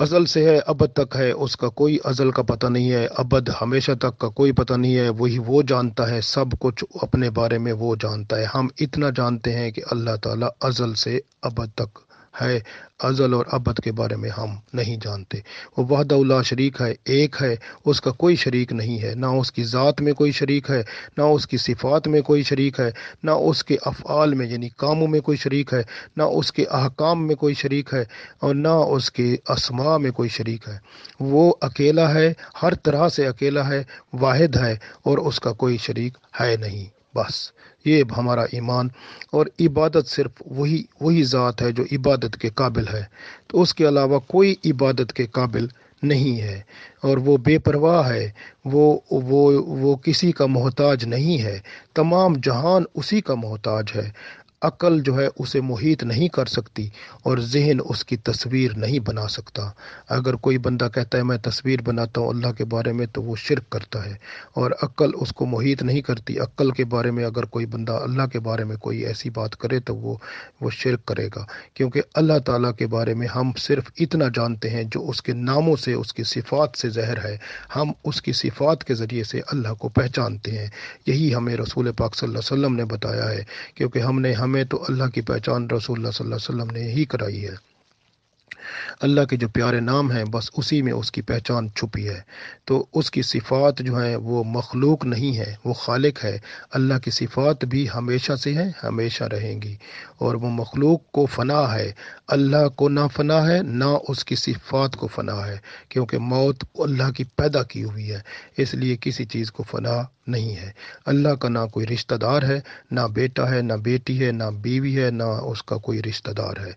अजल से है अब तक है उसका कोई अजल का पता नहीं है अबद हमेशा तक का कोई पता नहीं है वही वो जानता है सब कुछ अपने बारे में वो जानता है हम इतना जानते हैं कि अल्लाह ताला अजल से अब तक है अजल और अबद के बारे में हम नहीं जानते वो वहदउल्ला शरीक है एक है उसका कोई शरीक नहीं है ना उसकी ज़ात में कोई शरीक है ना उसकी सिफात में कोई शरीक है ना उसके अफ़ाल में यानी कामों में कोई शरीक है ना उसके अहकाम में कोई शरीक है और ना उसके असमा में कोई शरीक है वो अकेला है हर तरह से अकेला है वाहिद है और उसका कोई शरीक है नहीं बस ये हमारा ईमान और इबादत सिर्फ वही वही ज़ात है जो इबादत के काबिल है तो उसके अलावा कोई इबादत के काबिल नहीं है और वो बेपरवाह है वो वो वो किसी का मोहताज नहीं है तमाम जहान उसी का मोहताज है अकल जो है उसे मुहित नहीं कर सकती और जहन उसकी तस्वीर नहीं बना सकता अगर कोई बंदा कहता है मैं तस्वीर बनाता हूँ अल्लाह के बारे में तो वो शिरक करता है और अक्ल उसको मुहित नहीं करती अक्ल के बारे में अगर कोई बंदा अल्लाह के बारे में कोई ऐसी बात करे तो वो वो शिरक करेगा क्योंकि अल्लाह ताला के बारे में हम सिर्फ इतना जानते हैं जो उसके नामों से उसकी सिफात से जहर है हम उसकी सिफात के ज़रिए से अल्लाह को पहचानते हैं यही हमें रसूल पाक सल्लल्लाहु अलैहि वसल्लम ने बताया है क्योंकि हमने हम हमें तो अल्लाह की पहचान रसूल वसम ने ही कराई है अल्लाह के जो प्यारे नाम हैं बस उसी में उसकी पहचान छुपी है तो उसकी सिफ़ात जो हैं वो मखलूक नहीं है वो खालिक है अल्लाह की सिफ़ात भी हमेशा से हैं हमेशा रहेंगी और वो मखलूक को फना है अल्लाह को ना फना है ना उसकी सिफ़ात को फना है क्योंकि मौत अल्लाह की पैदा की हुई है इसलिए किसी चीज़ को फना नहीं है अल्लाह का ना कोई रिश्तेदार है ना बेटा है ना बेटी है ना बीवी है ना उसका कोई रिश्तेदार है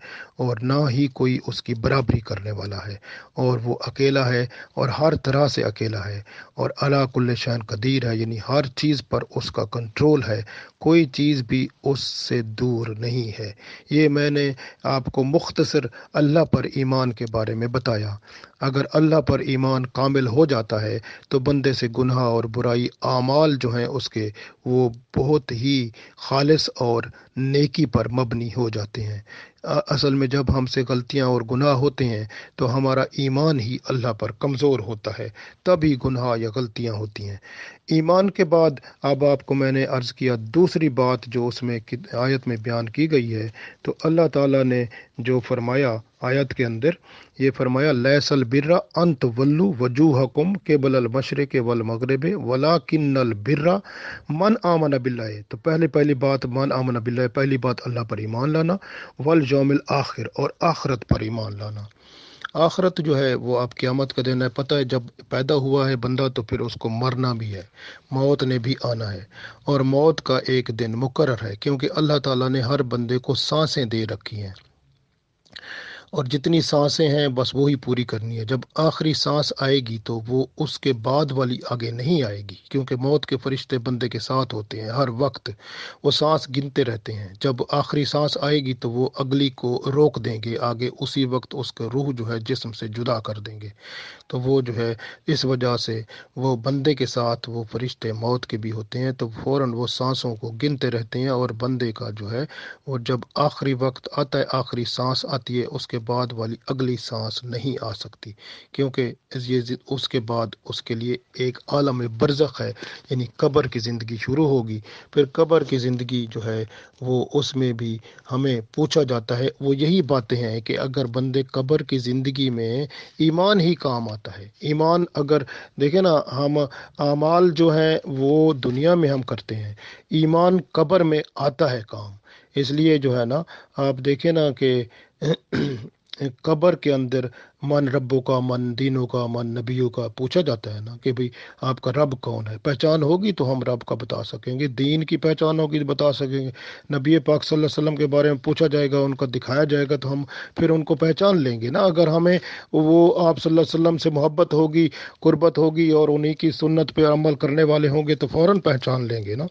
और ना ही कोई उसकी बराबरी करने वाला है और वो अकेला है और हर तरह से अकेला है और अला शहन कदीर है यानी हर चीज़ पर उसका कंट्रोल है कोई चीज़ भी उससे दूर नहीं है ये मैंने आपको मुख्तसर अल्लाह पर ईमान के बारे में बताया अगर अल्लाह पर ईमान कामिल हो जाता है तो बंदे से गुनाह और बुराई आमाल जो हैं उसके वो बहुत ही खालिस और नेकी पर मबनी हो जाते हैं असल में जब हमसे गलतियां और गुनाह होते हैं तो हमारा ईमान ही अल्लाह पर कमज़ोर होता है तभी गुनाह या गलतियां होती हैं ईमान के बाद अब आपको मैंने अर्ज़ किया दूसरी बात जो उसमें आयत में बयान की गई है तो अल्लाह ताला ने जो फरमाया आयत के अंदर ये फरमाया लैसल बिर्रा अंत वल्लू के बल अल मशरक़ वल मगरब वला किन्नल बिर्रा मन आमन बिल्ला तो पहले पहली बात मन आमन बिल्ला पहली बात अल्लाह पर ईमान लाना वल जोमिल आखिर और आखरत पर ईमान लाना आखरत जो है वो आप क़्यामत का दिन है पता है जब पैदा हुआ है बंदा तो फिर उसको मरना भी है मौत ने भी आना है और मौत का एक दिन मुकर है क्योंकि अल्लाह ताला ने हर बंदे को सांसें दे रखी हैं और जितनी सांसें हैं बस वही पूरी करनी है जब आखिरी सांस आएगी तो वो उसके बाद वाली आगे नहीं आएगी क्योंकि मौत के फरिश्ते बंदे के साथ होते हैं हर वक्त वो सांस गिनते रहते हैं जब आखिरी सांस आएगी तो वो अगली को रोक देंगे आगे उसी वक्त उसका रूह जो है जिसम से जुदा कर देंगे तो वो जो है इस वजह से वो बंदे के साथ वो फरिश्ते मौत के भी होते हैं तो फ़ौर वो सांसों को गिनते रहते हैं और बंदे का जो है वो जब आखिरी वक्त आता है आखिरी सांस आती है उसके बाद वाली अगली सांस नहीं आ सकती क्योंकि ये उसके बाद उसके लिए एक आलम बरजक है यानी कब्र की ज़िंदगी शुरू होगी फिर कब्र की ज़िंदगी जो है वो उसमें भी हमें पूछा जाता है वो यही बातें हैं कि अगर बंदे कब्र की ज़िंदगी में ईमान ही काम आता है ईमान अगर देखें ना हम आमाल जो हैं वो दुनिया में हम करते हैं ईमान कब्र में आता है काम इसलिए जो है ना आप देखें ना कि कब्र के अंदर मन रब्बों का मन दीनों का मन नबियों का पूछा जाता है ना कि भाई आपका रब कौन है पहचान होगी तो हम रब का बता सकेंगे दीन की पहचान होगी तो बता सकेंगे नबी पाक सल्लल्लाहु अलैहि वसल्लम के बारे में पूछा जाएगा उनका दिखाया जाएगा तो हम फिर उनको पहचान लेंगे ना अगर हमें वो आप सल्लल्लाहु अलैहि वसल्लम से मोहब्बत होगी कुर्बत होगी और उन्हीं की सुन्नत पर अमल करने वाले होंगे तो फ़ौर पहचान लेंगे ना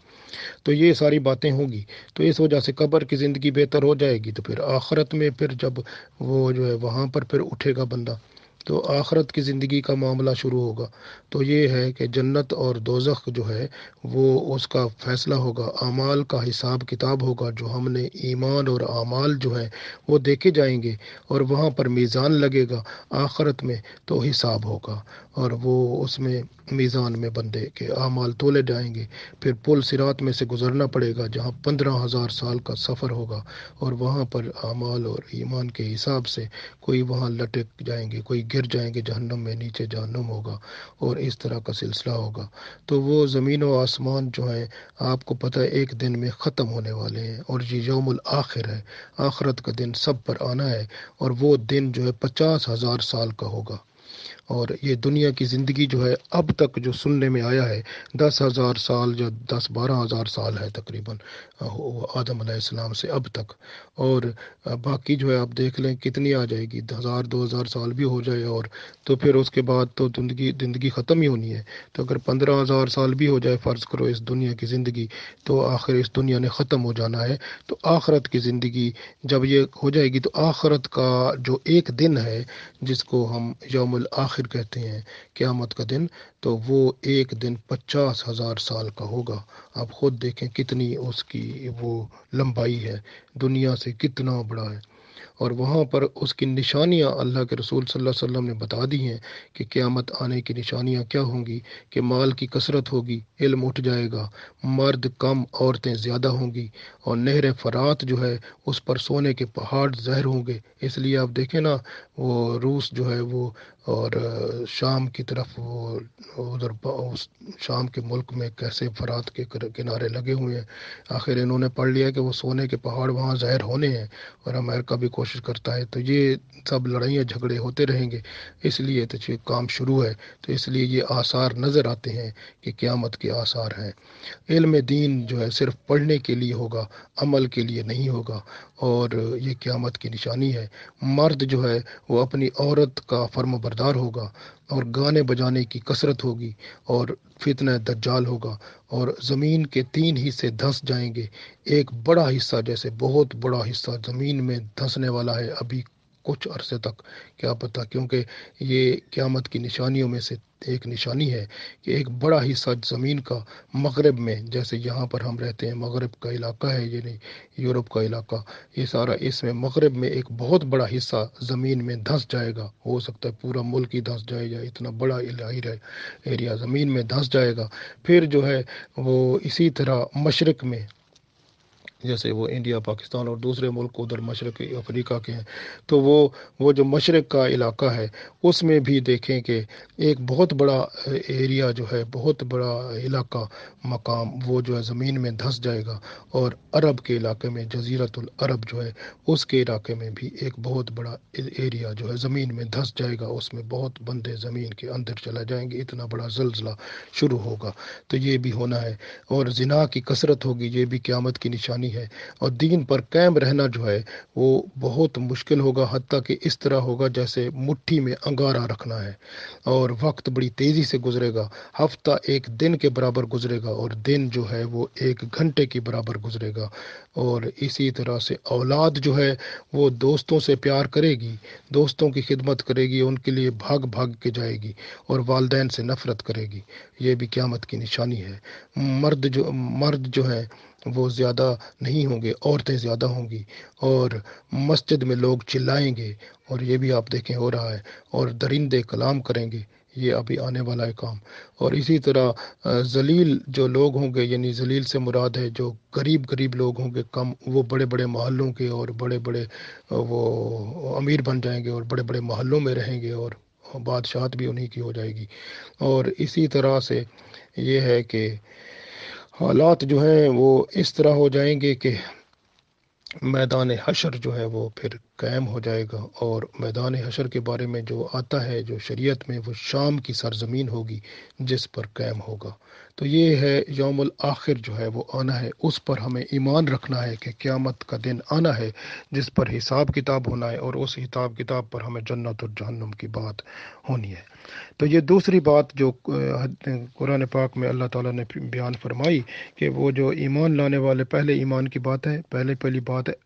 तो ये सारी बातें होंगी तो इस वजह से कब्र की ज़िंदगी बेहतर हो जाएगी तो फिर आखरत में फिर जब वो जो है वहाँ पर फिर उठेगा बंदा तो आखरत की ज़िंदगी का मामला शुरू होगा तो ये है कि जन्नत और दोजख जो है वो उसका फ़ैसला होगा अमाल का हिसाब किताब होगा जो हमने ईमान और अमाल जो है वो देखे जाएंगे और वहाँ पर मीज़ान लगेगा आखरत में तो हिसाब होगा और वो उसमें मीज़ान में बंदे के आमाल तोले जाएंगे फिर पुल सिरात में से गुजरना पड़ेगा जहाँ पंद्रह हज़ार साल का सफ़र होगा और वहाँ पर अमाल और ईमान के हिसाब से कोई वहाँ लटक जाएंगे कोई गिर जाएंगे जहन्नम में नीचे जहन्नम होगा और इस तरह का सिलसिला होगा तो वो ज़मीन व आसमान जो हैं आपको पता है एक दिन में ख़त्म होने वाले हैं और ये यौमुल आखिर है आखरत का दिन सब पर आना है और वो दिन जो है पचास हज़ार साल का होगा और ये दुनिया की ज़िंदगी जो है अब तक जो सुनने में आया है दस हज़ार साल या दस बारह हज़ार साल है तकरीबन आदम आदम से अब तक और बाकी जो है आप देख लें कितनी आ जाएगी हज़ार दो हज़ार साल भी हो जाए और तो फिर उसके बाद तो ज़िंदगी ज़िंदगी ख़त्म ही होनी है तो अगर पंद्रह हज़ार साल भी हो जाए फ़र्ज़ करो इस दुनिया की ज़िंदगी तो आखिर इस दुनिया ने ख़त्म हो जाना है तो आखरत की ज़िंदगी जब ये हो जाएगी तो आखरत का जो एक दिन है जिसको हम यौम आखिर आखिर कहते हैं क़्यामत का दिन तो वो एक दिन पचास हज़ार साल का होगा आप ख़ुद देखें कितनी उसकी वो लंबाई है दुनिया से कितना बड़ा है और वहाँ पर उसकी निशानियाँ अल्लाह के रसूल सल्लल्लाहु अलैहि वसल्लम ने बता दी हैं कि क़्यामत आने की निशानियाँ क्या होंगी कि माल की कसरत होगी इल्म उठ जाएगा मर्द कम औरतें ज़्यादा होंगी और नहर फरात जो है उस पर सोने के पहाड़ जहर होंगे इसलिए आप देखें ना वो रूस जो है वो और शाम की तरफ वो उधर उस शाम के मुल्क में कैसे फरात के किनारे लगे हुए हैं आखिर इन्होंने पढ़ लिया कि वो सोने के पहाड़ वहाँ जहर होने हैं और अमेरिका भी कोशिश कोशिश करता है तो ये सब लड़ाइयाँ झगड़े होते रहेंगे इसलिए तो ये काम शुरू है तो इसलिए ये आसार नज़र आते हैं कि क़्यामत के आसार हैं इल्म दीन जो है सिर्फ पढ़ने के लिए होगा अमल के लिए नहीं होगा और ये क़्यामत की निशानी है मर्द जो है वो अपनी औरत का फर्म बरदार होगा और गाने बजाने की कसरत होगी और फितना दज्जाल होगा और ज़मीन के तीन हिस्से धंस जाएंगे एक बड़ा हिस्सा जैसे बहुत बड़ा हिस्सा ज़मीन में धंसने वाला है अभी कुछ अरसे तक क्या पता क्योंकि ये क़्यामत की निशानियों में से एक निशानी है कि एक बड़ा हिस्सा ज़मीन का मगरब में जैसे यहाँ पर हम रहते हैं मगरब का इलाका है ये नहीं यूरोप का इलाका ये सारा इसमें मगरब में एक बहुत बड़ा हिस्सा ज़मीन में धस जाएगा हो सकता है पूरा मुल्क ही धंस जाएगा इतना बड़ा इलाहिर एरिया ज़मीन में धस जाएगा फिर जो है वो इसी तरह मशरक़ में जैसे वो इंडिया पाकिस्तान और दूसरे मुल्क उधर मशरक अफ्रीका के हैं तो वो वो जो मशरक का इलाका है उसमें भी देखें कि एक बहुत बड़ा एरिया जो है बहुत बड़ा इलाका मकाम वो जो है ज़मीन में धस जाएगा और अरब के इलाके में जजीरतुल अरब जो है उसके इलाके में भी एक बहुत बड़ा एरिया जो है ज़मीन में धस जाएगा उसमें बहुत बंदे ज़मीन के अंदर चला जाएंगे इतना बड़ा जलजिला शुरू होगा तो ये भी होना है और जिना की कसरत होगी ये भी क़्यामत की निशानी करनी है और दीन पर कायम रहना जो है वो बहुत मुश्किल होगा हती कि इस तरह होगा जैसे मुट्ठी में अंगारा रखना है और वक्त बड़ी तेज़ी से गुजरेगा हफ्ता एक दिन के बराबर गुजरेगा और दिन जो है वो एक घंटे के बराबर गुजरेगा और इसी तरह से औलाद जो है वो दोस्तों से प्यार करेगी दोस्तों की खिदमत करेगी उनके लिए भाग भाग के जाएगी और वालदेन से नफरत करेगी ये भी क्यामत की निशानी है मर्द जो मर्द जो है वो ज़्यादा नहीं होंगे औरतें ज़्यादा होंगी और मस्जिद में लोग चिल्लाएंगे और ये भी आप देखें हो रहा है और दरिंदे कलाम करेंगे ये अभी आने वाला है काम और इसी तरह जलील जो लोग होंगे यानी जलील से मुराद है जो गरीब गरीब लोग होंगे कम वो बड़े बड़े महलों के और बड़े बड़े वो अमीर बन जाएंगे और बड़े बड़े महलों में रहेंगे और बादशाहत भी उन्हीं की हो जाएगी और इसी तरह से ये है कि हालात जो हैं वो इस तरह हो जाएंगे कि मैदान हशर जो है वो फिर कायम हो जाएगा और मैदान हशर के बारे में जो आता है जो शरीयत में वो शाम की सरजमीन होगी जिस पर कायम होगा तो ये है यौम आखिर जो है वो आना है उस पर हमें ईमान रखना है कि क़्यामत का दिन आना है जिस पर हिसाब किताब होना है और उस हिसाब किताब पर हमें जन्नत और जहन्नम की बात होनी है तो ये दूसरी बात जो कुरान पाक में अल्लाह ताला ने बयान फरमाई कि वो जो ईमान लाने वाले पहले ईमान की बात है पहले पहली बात है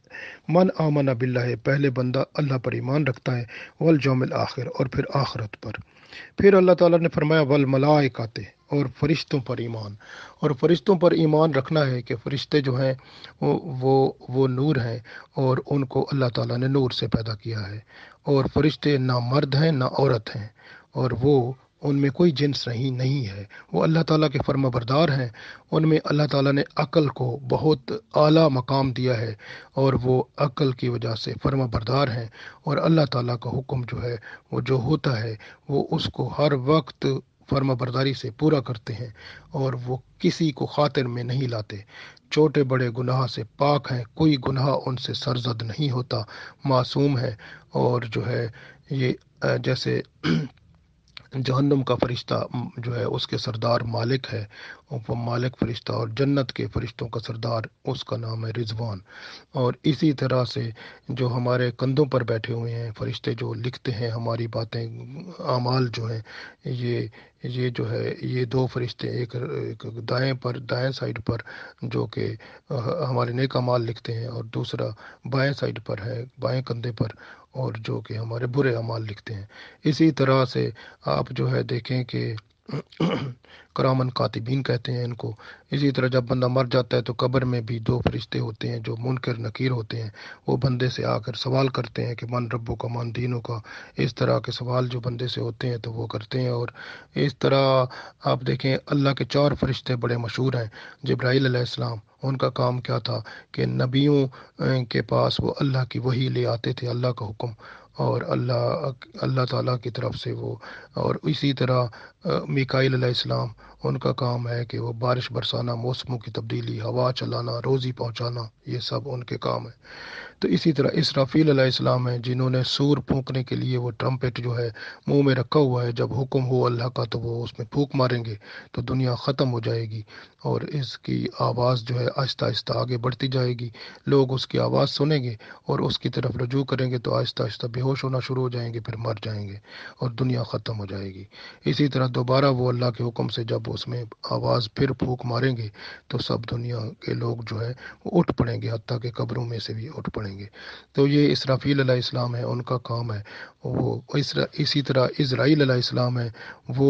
मन आमन बिल्ला है पहले बंदा अल्लाह पर ईमान रखता है वल जोमिल आखिर और फिर आखरत पर फिर अल्लाह ताला ने फरमाया वल काते और फरिश्तों पर ईमान और फरिश्तों पर ईमान रखना है कि फरिश्ते जो हैं वो वो वो नूर हैं और उनको अल्लाह ताला ने नूर से पैदा किया है और फरिश्ते ना मर्द हैं ना औरत हैं और वो उनमें कोई जिन्स नहीं नहीं है वो अल्लाह ताला के फर्माबरदार हैं उनमें अल्लाह ताला ने अक़ल को बहुत आला मकाम दिया है और वो अक़ल की वजह से फर्माबरदार हैं और अल्लाह ताला का हुक्म जो है वो जो होता है वो उसको हर वक्त फर्मा बरदारी से पूरा करते हैं और वो किसी को खातिर में नहीं लाते छोटे बड़े गुनाह से पाक हैं कोई गुनाह उनसे सरजद नहीं होता मासूम है और जो है ये जैसे जहन्नम का फरिश्ता जो है उसके सरदार मालिक है और मालिक फ़रिश्ता और जन्नत के फ़रिश्तों का सरदार उसका नाम है रिजवान और इसी तरह से जो हमारे कंधों पर बैठे हुए हैं फरिश्ते जो लिखते हैं हमारी बातें आमाल जो हैं ये ये जो है ये दो फरिश्ते एक, एक दाएं पर दाएं साइड पर जो कि हमारे नेक अमाल लिखते हैं और दूसरा बाएं साइड पर है बाएं कंधे पर और जो कि हमारे बुरे अमाल लिखते हैं इसी तरह से आप जो है देखें कि करामन कातिबीन कहते हैं इनको इसी तरह जब बंदा मर जाता है तो कब्र में भी दो फरिश्ते होते हैं जो मुनकर नकीर होते हैं वो बंदे से आकर सवाल करते हैं कि मन रब्बों का मन दीनों का इस तरह के सवाल जो बंदे से होते हैं तो वो करते हैं और इस तरह आप देखें अल्लाह के चार फरिश्ते बड़े मशहूर हैं जब्राईल आसमाम उनका काम क्या था कि नबियों के पास वो अल्लाह की वही ले आते थे अल्लाह का हुक्म और अल्लाह अल्लाह ताला की तरफ से वो और इसी तरह मिकाईल अलैहिस्सलाम उनका काम है कि वो बारिश बरसाना मौसमों की तब्दीली हवा चलाना रोज़ी पहुंचाना ये सब उनके काम है तो इसी तरह इसराफील आसमाम है जिन्होंने सूर फूकने के लिए वो ट्रम्पेट जो है मुंह में रखा हुआ है जब हुक्म हो अल्लाह का तो वो उसमें फूक मारेंगे तो दुनिया ख़त्म हो जाएगी और इसकी आवाज़ जो है आहिस्ता आहिस्ता आगे बढ़ती जाएगी लोग उसकी आवाज़ सुनेंगे और उसकी तरफ रजू करेंगे तो आहिस्ता आहिस्ता बेहोश होना शुरू हो जाएंगे फिर मर जाएंगे और दुनिया ख़त्म हो जाएगी इसी तरह दोबारा वो अल्लाह के हुक्म से जब उसमें आवाज़ फिर फूक मारेंगे तो सब दुनिया के लोग जो है वो उठ पड़ेंगे हती के कब्रों में से भी उठ पड़ेंगे जाएंगे तो ये इसराफील इस्लाम है उनका काम है वो इसरा, इसी तरह इसराइल इस्लाम है वो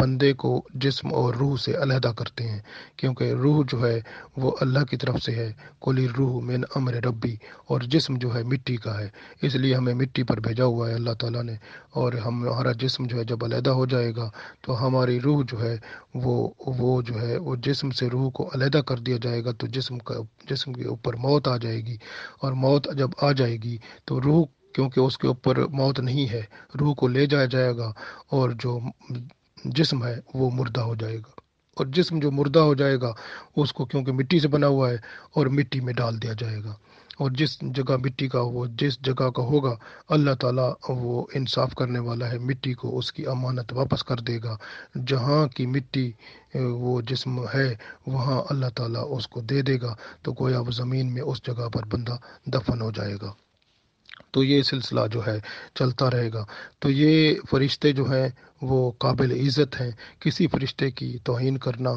बंदे को जिस्म और रूह से अलहदा करते हैं क्योंकि रूह जो है वो अल्लाह की तरफ से है कोली रूह मिन अमर रब्बी और जिस्म जो है मिट्टी का है इसलिए हमें मिट्टी पर भेजा हुआ है अल्लाह ताला ने और हम हमारा जिस्म जो है जब अलहदा हो जाएगा तो हमारी रूह जो है वो वो जो है वो जिस्म से रूह को अलहदा कर दिया जाएगा तो जिस्म का जिस्म के ऊपर मौत आ जाएगी और मौत मौत जब आ जाएगी तो रूह क्योंकि उसके ऊपर मौत नहीं है रूह को ले जाया जाएगा और जो जिस्म है वो मुर्दा हो जाएगा और जिस्म जो मुर्दा हो जाएगा उसको क्योंकि मिट्टी से बना हुआ है और मिट्टी में डाल दिया जाएगा और जिस जगह मिट्टी का वो जिस जगह का होगा अल्लाह ताला वो इंसाफ करने वाला है मिट्टी को उसकी अमानत वापस कर देगा जहाँ की मिट्टी वो जिसम है वहाँ अल्लाह ताला उसको दे देगा तो गोया वो ज़मीन में उस जगह पर बंदा दफन हो जाएगा तो ये सिलसिला जो है चलता रहेगा तो ये फरिश्ते जो हैं वो काबिल इज़्ज़त हैं किसी फरिश्ते की तोहन करना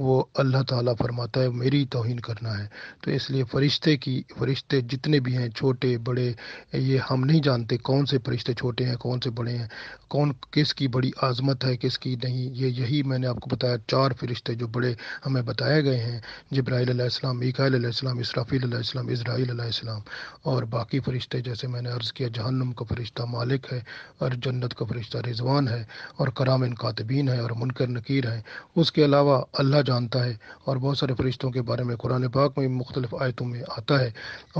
वो अल्लाह ताला फरमाता है मेरी तोहन करना है तो इसलिए फरिश्ते की फरिश्ते जितने भी हैं छोटे बड़े ये हम नहीं जानते कौन से फरिश्ते छोटे हैं कौन से बड़े हैं कौन किसकी बड़ी आज़मत है किसकी नहीं ये यही मैंने आपको बताया चार फरिश्ते जो बड़े हमें बताए गए हैं जब्राईलम ईकाम इसराफ़ीलम इसराइलम और बाकी फरिश्ते जैसे मैंने अर्ज़ किया जहन्नुम का फरिश्ता मालिक है और जन्नत का फरिश्ता रिजवान है और करामिन कातबीन हैं और मुनकर नकीर हैं उसके अलावा अल्लाह जानता है और बहुत सारे फरिश्तों के बारे में कुरान पाक में मुख्तलिफ आयतों में आता है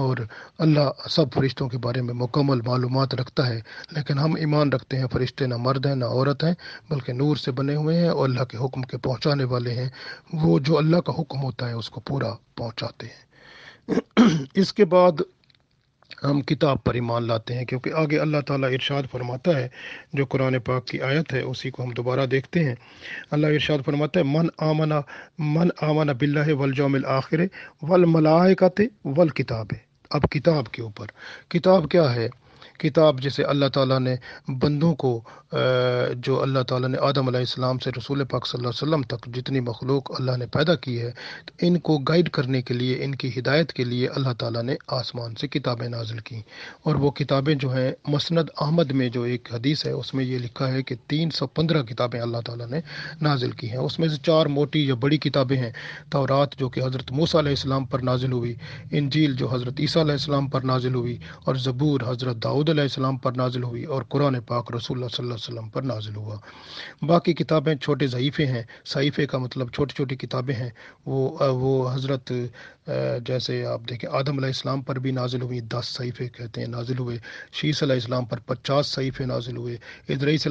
और अल्लाह सब फरिश्तों के बारे में मुकम्मल मालूम रखता है लेकिन हम ईमान रखते हैं फरिश्ते ना मर्द हैं ना औरत हैं बल्कि नूर से बने हुए हैं और अल्लाह के हुक्म के पहुँचाने वाले हैं वो जो अल्लाह का हुक्म होता है उसको पूरा पहुँचाते हैं इसके बाद हम किताब पर ईमान लाते हैं क्योंकि आगे अल्लाह ताला इरशाद फरमाता है जो कुरान पाक की आयत है उसी को हम दोबारा देखते हैं अल्लाह इरशाद फरमाता है मन आमना मन आमना बिल्ला वलजामिल आखिर वल मलाकत वल किताब अब किताब के ऊपर किताब क्या है किताब जैसे अल्लाह ताला ने बंदों को जो अल्लाह ताला ने आदम आसमाम से रसूल पाक वसल्लम तक जितनी मखलूक अल्लाह ने पैदा की है तो इनको गाइड करने के लिए इनकी हिदायत के लिए अल्लाह ताला ने आसमान से किताबें नाजिल की और वो किताबें जो हैं मसनद अहमद में जो एक हदीस है उसमें ये लिखा है कि तीन सौ पंद्रह किताबें अल्लाह ताला ने नाजिल की हैं उसमें से चार मोटी या बड़ी किताबें हैं तौरात जो कि हज़रत मूसा पर नाजिल हुई इंजील जो हज़रत ईसा पर नाजिल हुई और ज़बूर हज़रत दाऊद दाऊद अलैहिस्सलाम पर नाजिल हुई और कुरान पाक रसूल वसल्लम पर नाजिल हुआ बाकी किताबें छोटे ज़ईफ़े हैं सईफ़े का मतलब छोटी छोटी किताबें हैं वो वो हज़रत जैसे आप देखें आदम इस्लाम पर भी नाजिल हुई दस सहीफे कहते हैं नाजिल हुए शीस इस्लाम पर पचास सहीफे नाजिल हुए इदरीस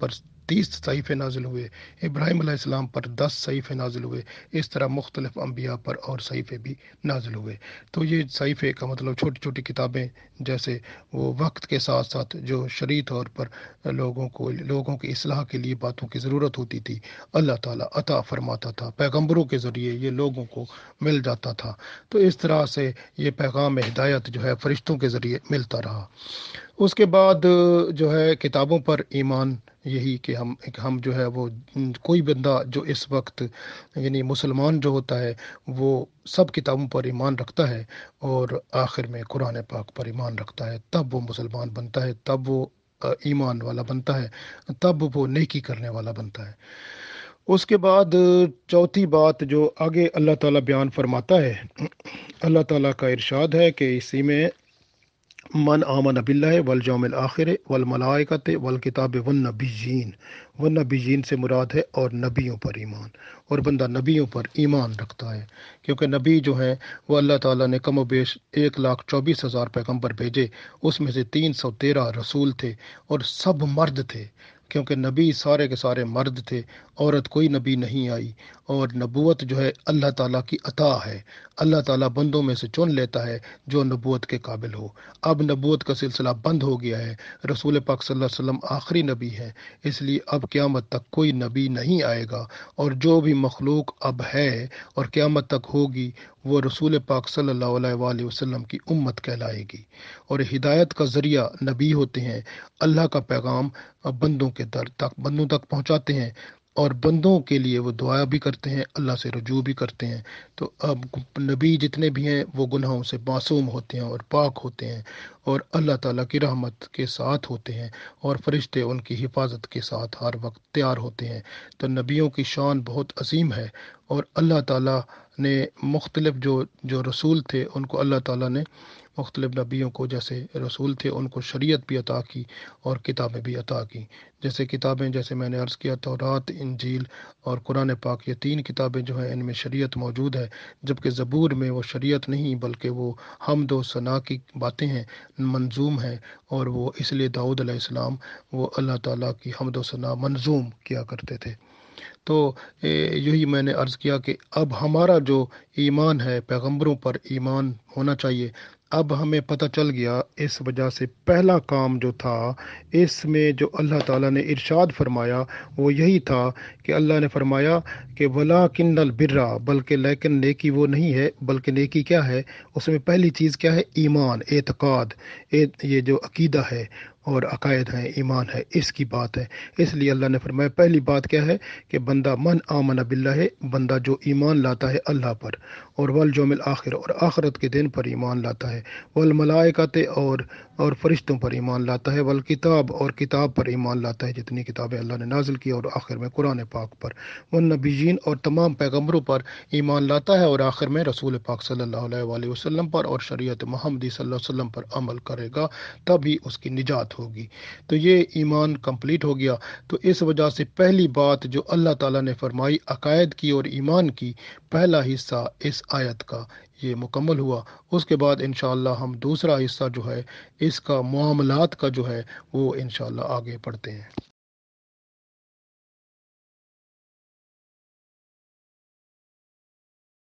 पर तीस सहीफे नाजिल हुए इब्राहिम इस्लाम पर दस सहीफे नाजिल हुए इस तरह मुख्तलिफ अम्बिया पर और सहीफे भी नाजिल हुए तो ये सहीफे का मतलब छोटी छोटी किताबें जैसे वो वक्त के साथ साथ जो शरी तौर पर लोगों को लोगों की असलाह के लिए बातों की ज़रूरत होती थी अल्लाह ताला अता फरमाता था पैगम्बरों के ज़रिए ये लोगों को मिल जाता था रहा तो इस तरह से ये पैगाम हिदायत जो है फरिश्तों के ज़रिए मिलता रहा उसके बाद जो है किताबों पर ईमान यही कि हम एक हम जो है वो कोई बंदा जो इस वक्त यानी मुसलमान जो होता है वो सब किताबों पर ईमान रखता है और आखिर में कुरान पाक पर ईमान रखता है तब वो मुसलमान बनता है तब वो ईमान वाला बनता है तब वो नेकी करने वाला बनता है उसके बाद चौथी बात जो आगे अल्लाह ताला बयान फरमाता है अल्लाह ताला का इरशाद है कि इसी में मन आमन अबिल्ला वलजाम आखिर वलमलाकत वल किताब वन नबी जीन वन नबी जीन से मुराद है और नबियों पर ईमान और बंदा नबियों पर ईमान रखता है क्योंकि नबी जो है वह अल्लाह ताला ने कम बेश एक लाख चौबीस हज़ार पैगम्बर भेजे उसमें से तीन सौ तेरह रसूल थे और सब मर्द थे क्योंकि नबी सारे के सारे मर्द थे औरत कोई नबी नहीं आई और नबूत जो है अल्लाह ताला की अता है अल्लाह ताला बंदों में से चुन लेता है जो नबूत के काबिल हो अब नबूत का सिलसिला बंद हो गया है रसूल पाक सल्लल्लाहु अलैहि वसल्लम आखिरी नबी है इसलिए अब क़्यामत तक कोई नबी नहीं आएगा और जो भी मखलूक अब है और क़्यामत तक होगी वो रसूल पाक सल्ला अलैहि की उम्मत कहलाएगी और हिदायत का ज़रिया नबी होते हैं अल्लाह का पैगाम बंदों के दर तक बंदों तक पहुँचाते हैं और बंदों के लिए वो दुआ भी करते हैं अल्लाह से रजू भी करते हैं तो अब नबी जितने भी हैं वो गुनाहों से मासूम होते हैं और पाक होते हैं और अल्लाह ताला की रहमत के साथ होते हैं और फरिश्ते उनकी हिफाजत के साथ हर वक्त तैयार होते हैं तो नबियों की शान बहुत अजीम है और अल्लाह ताला ने मुख्तलिफ जो जो रसूल थे उनको अल्लाह ताला ने मुख्तलिफ़ नबियों को जैसे रसूल थे उनको शरीयत भी अता की और किताबें भी अता की जैसे किताबें जैसे मैंने अर्ज़ किया तो रात इंजील और कुरान पाक ये तीन किताबें जो हैं इनमें शरीयत मौजूद है जबकि ज़बूर में वो शरीयत नहीं बल्कि वो हमद दो सना की बातें हैं मंजूम हैं और वो इसलिए दाऊद अलैहिस्सलाम वो अल्लाह ताला की हमदो सना मंजूम किया करते थे तो यही मैंने अर्ज़ किया कि अब हमारा जो ईमान है पैगंबरों पर ईमान होना चाहिए अब हमें पता चल गया इस वजह से पहला काम जो था इसमें जो अल्लाह ताला ने इरशाद फरमाया वो यही था कि अल्लाह ने फरमाया कि वला किन्नल बिर्रा बल्कि लेकिन नेकी वो नहीं है बल्कि नेकी क्या है उसमें पहली चीज़ क्या है ईमान एतक़ाद ए, ये जो अकीदा है और अकायद है ईमान है इसकी बात है इसलिए अल्लाह ने फरमाया पहली बात क्या है कि बंदा मन आमन बिल्ला है बंदा जो ईमान लाता है अल्लाह पर और वल जोमिल आखिर और आखरत के दिन पर ईमान लाता है वल मलाइकत और और फरिश्तों पर ईमान लाता है वल किताब और किताब पर ईमान लाता है जितनी किताबें अल्लाह ने नाजिल की और आखिर में कुरान पाक पर वन नबीजीन और तमाम पैगम्बरों पर ईमान लाता है और आखिर में रसूल पाक सल्ला वसलम पर और शरीत महमदी वसल्लम पर अमल करेगा तभी उसकी निजात होगी तो ये ईमान कंप्लीट हो गया तो इस वजह से पहली बात जो अल्लाह ताला ने फरमाई अकायद की और ईमान की पहला हिस्सा इस आयत का ये मुकम्मल हुआ उसके बाद इन हम दूसरा हिस्सा जो है इसका मामलात का जो है वो इनशाला आगे पढ़ते हैं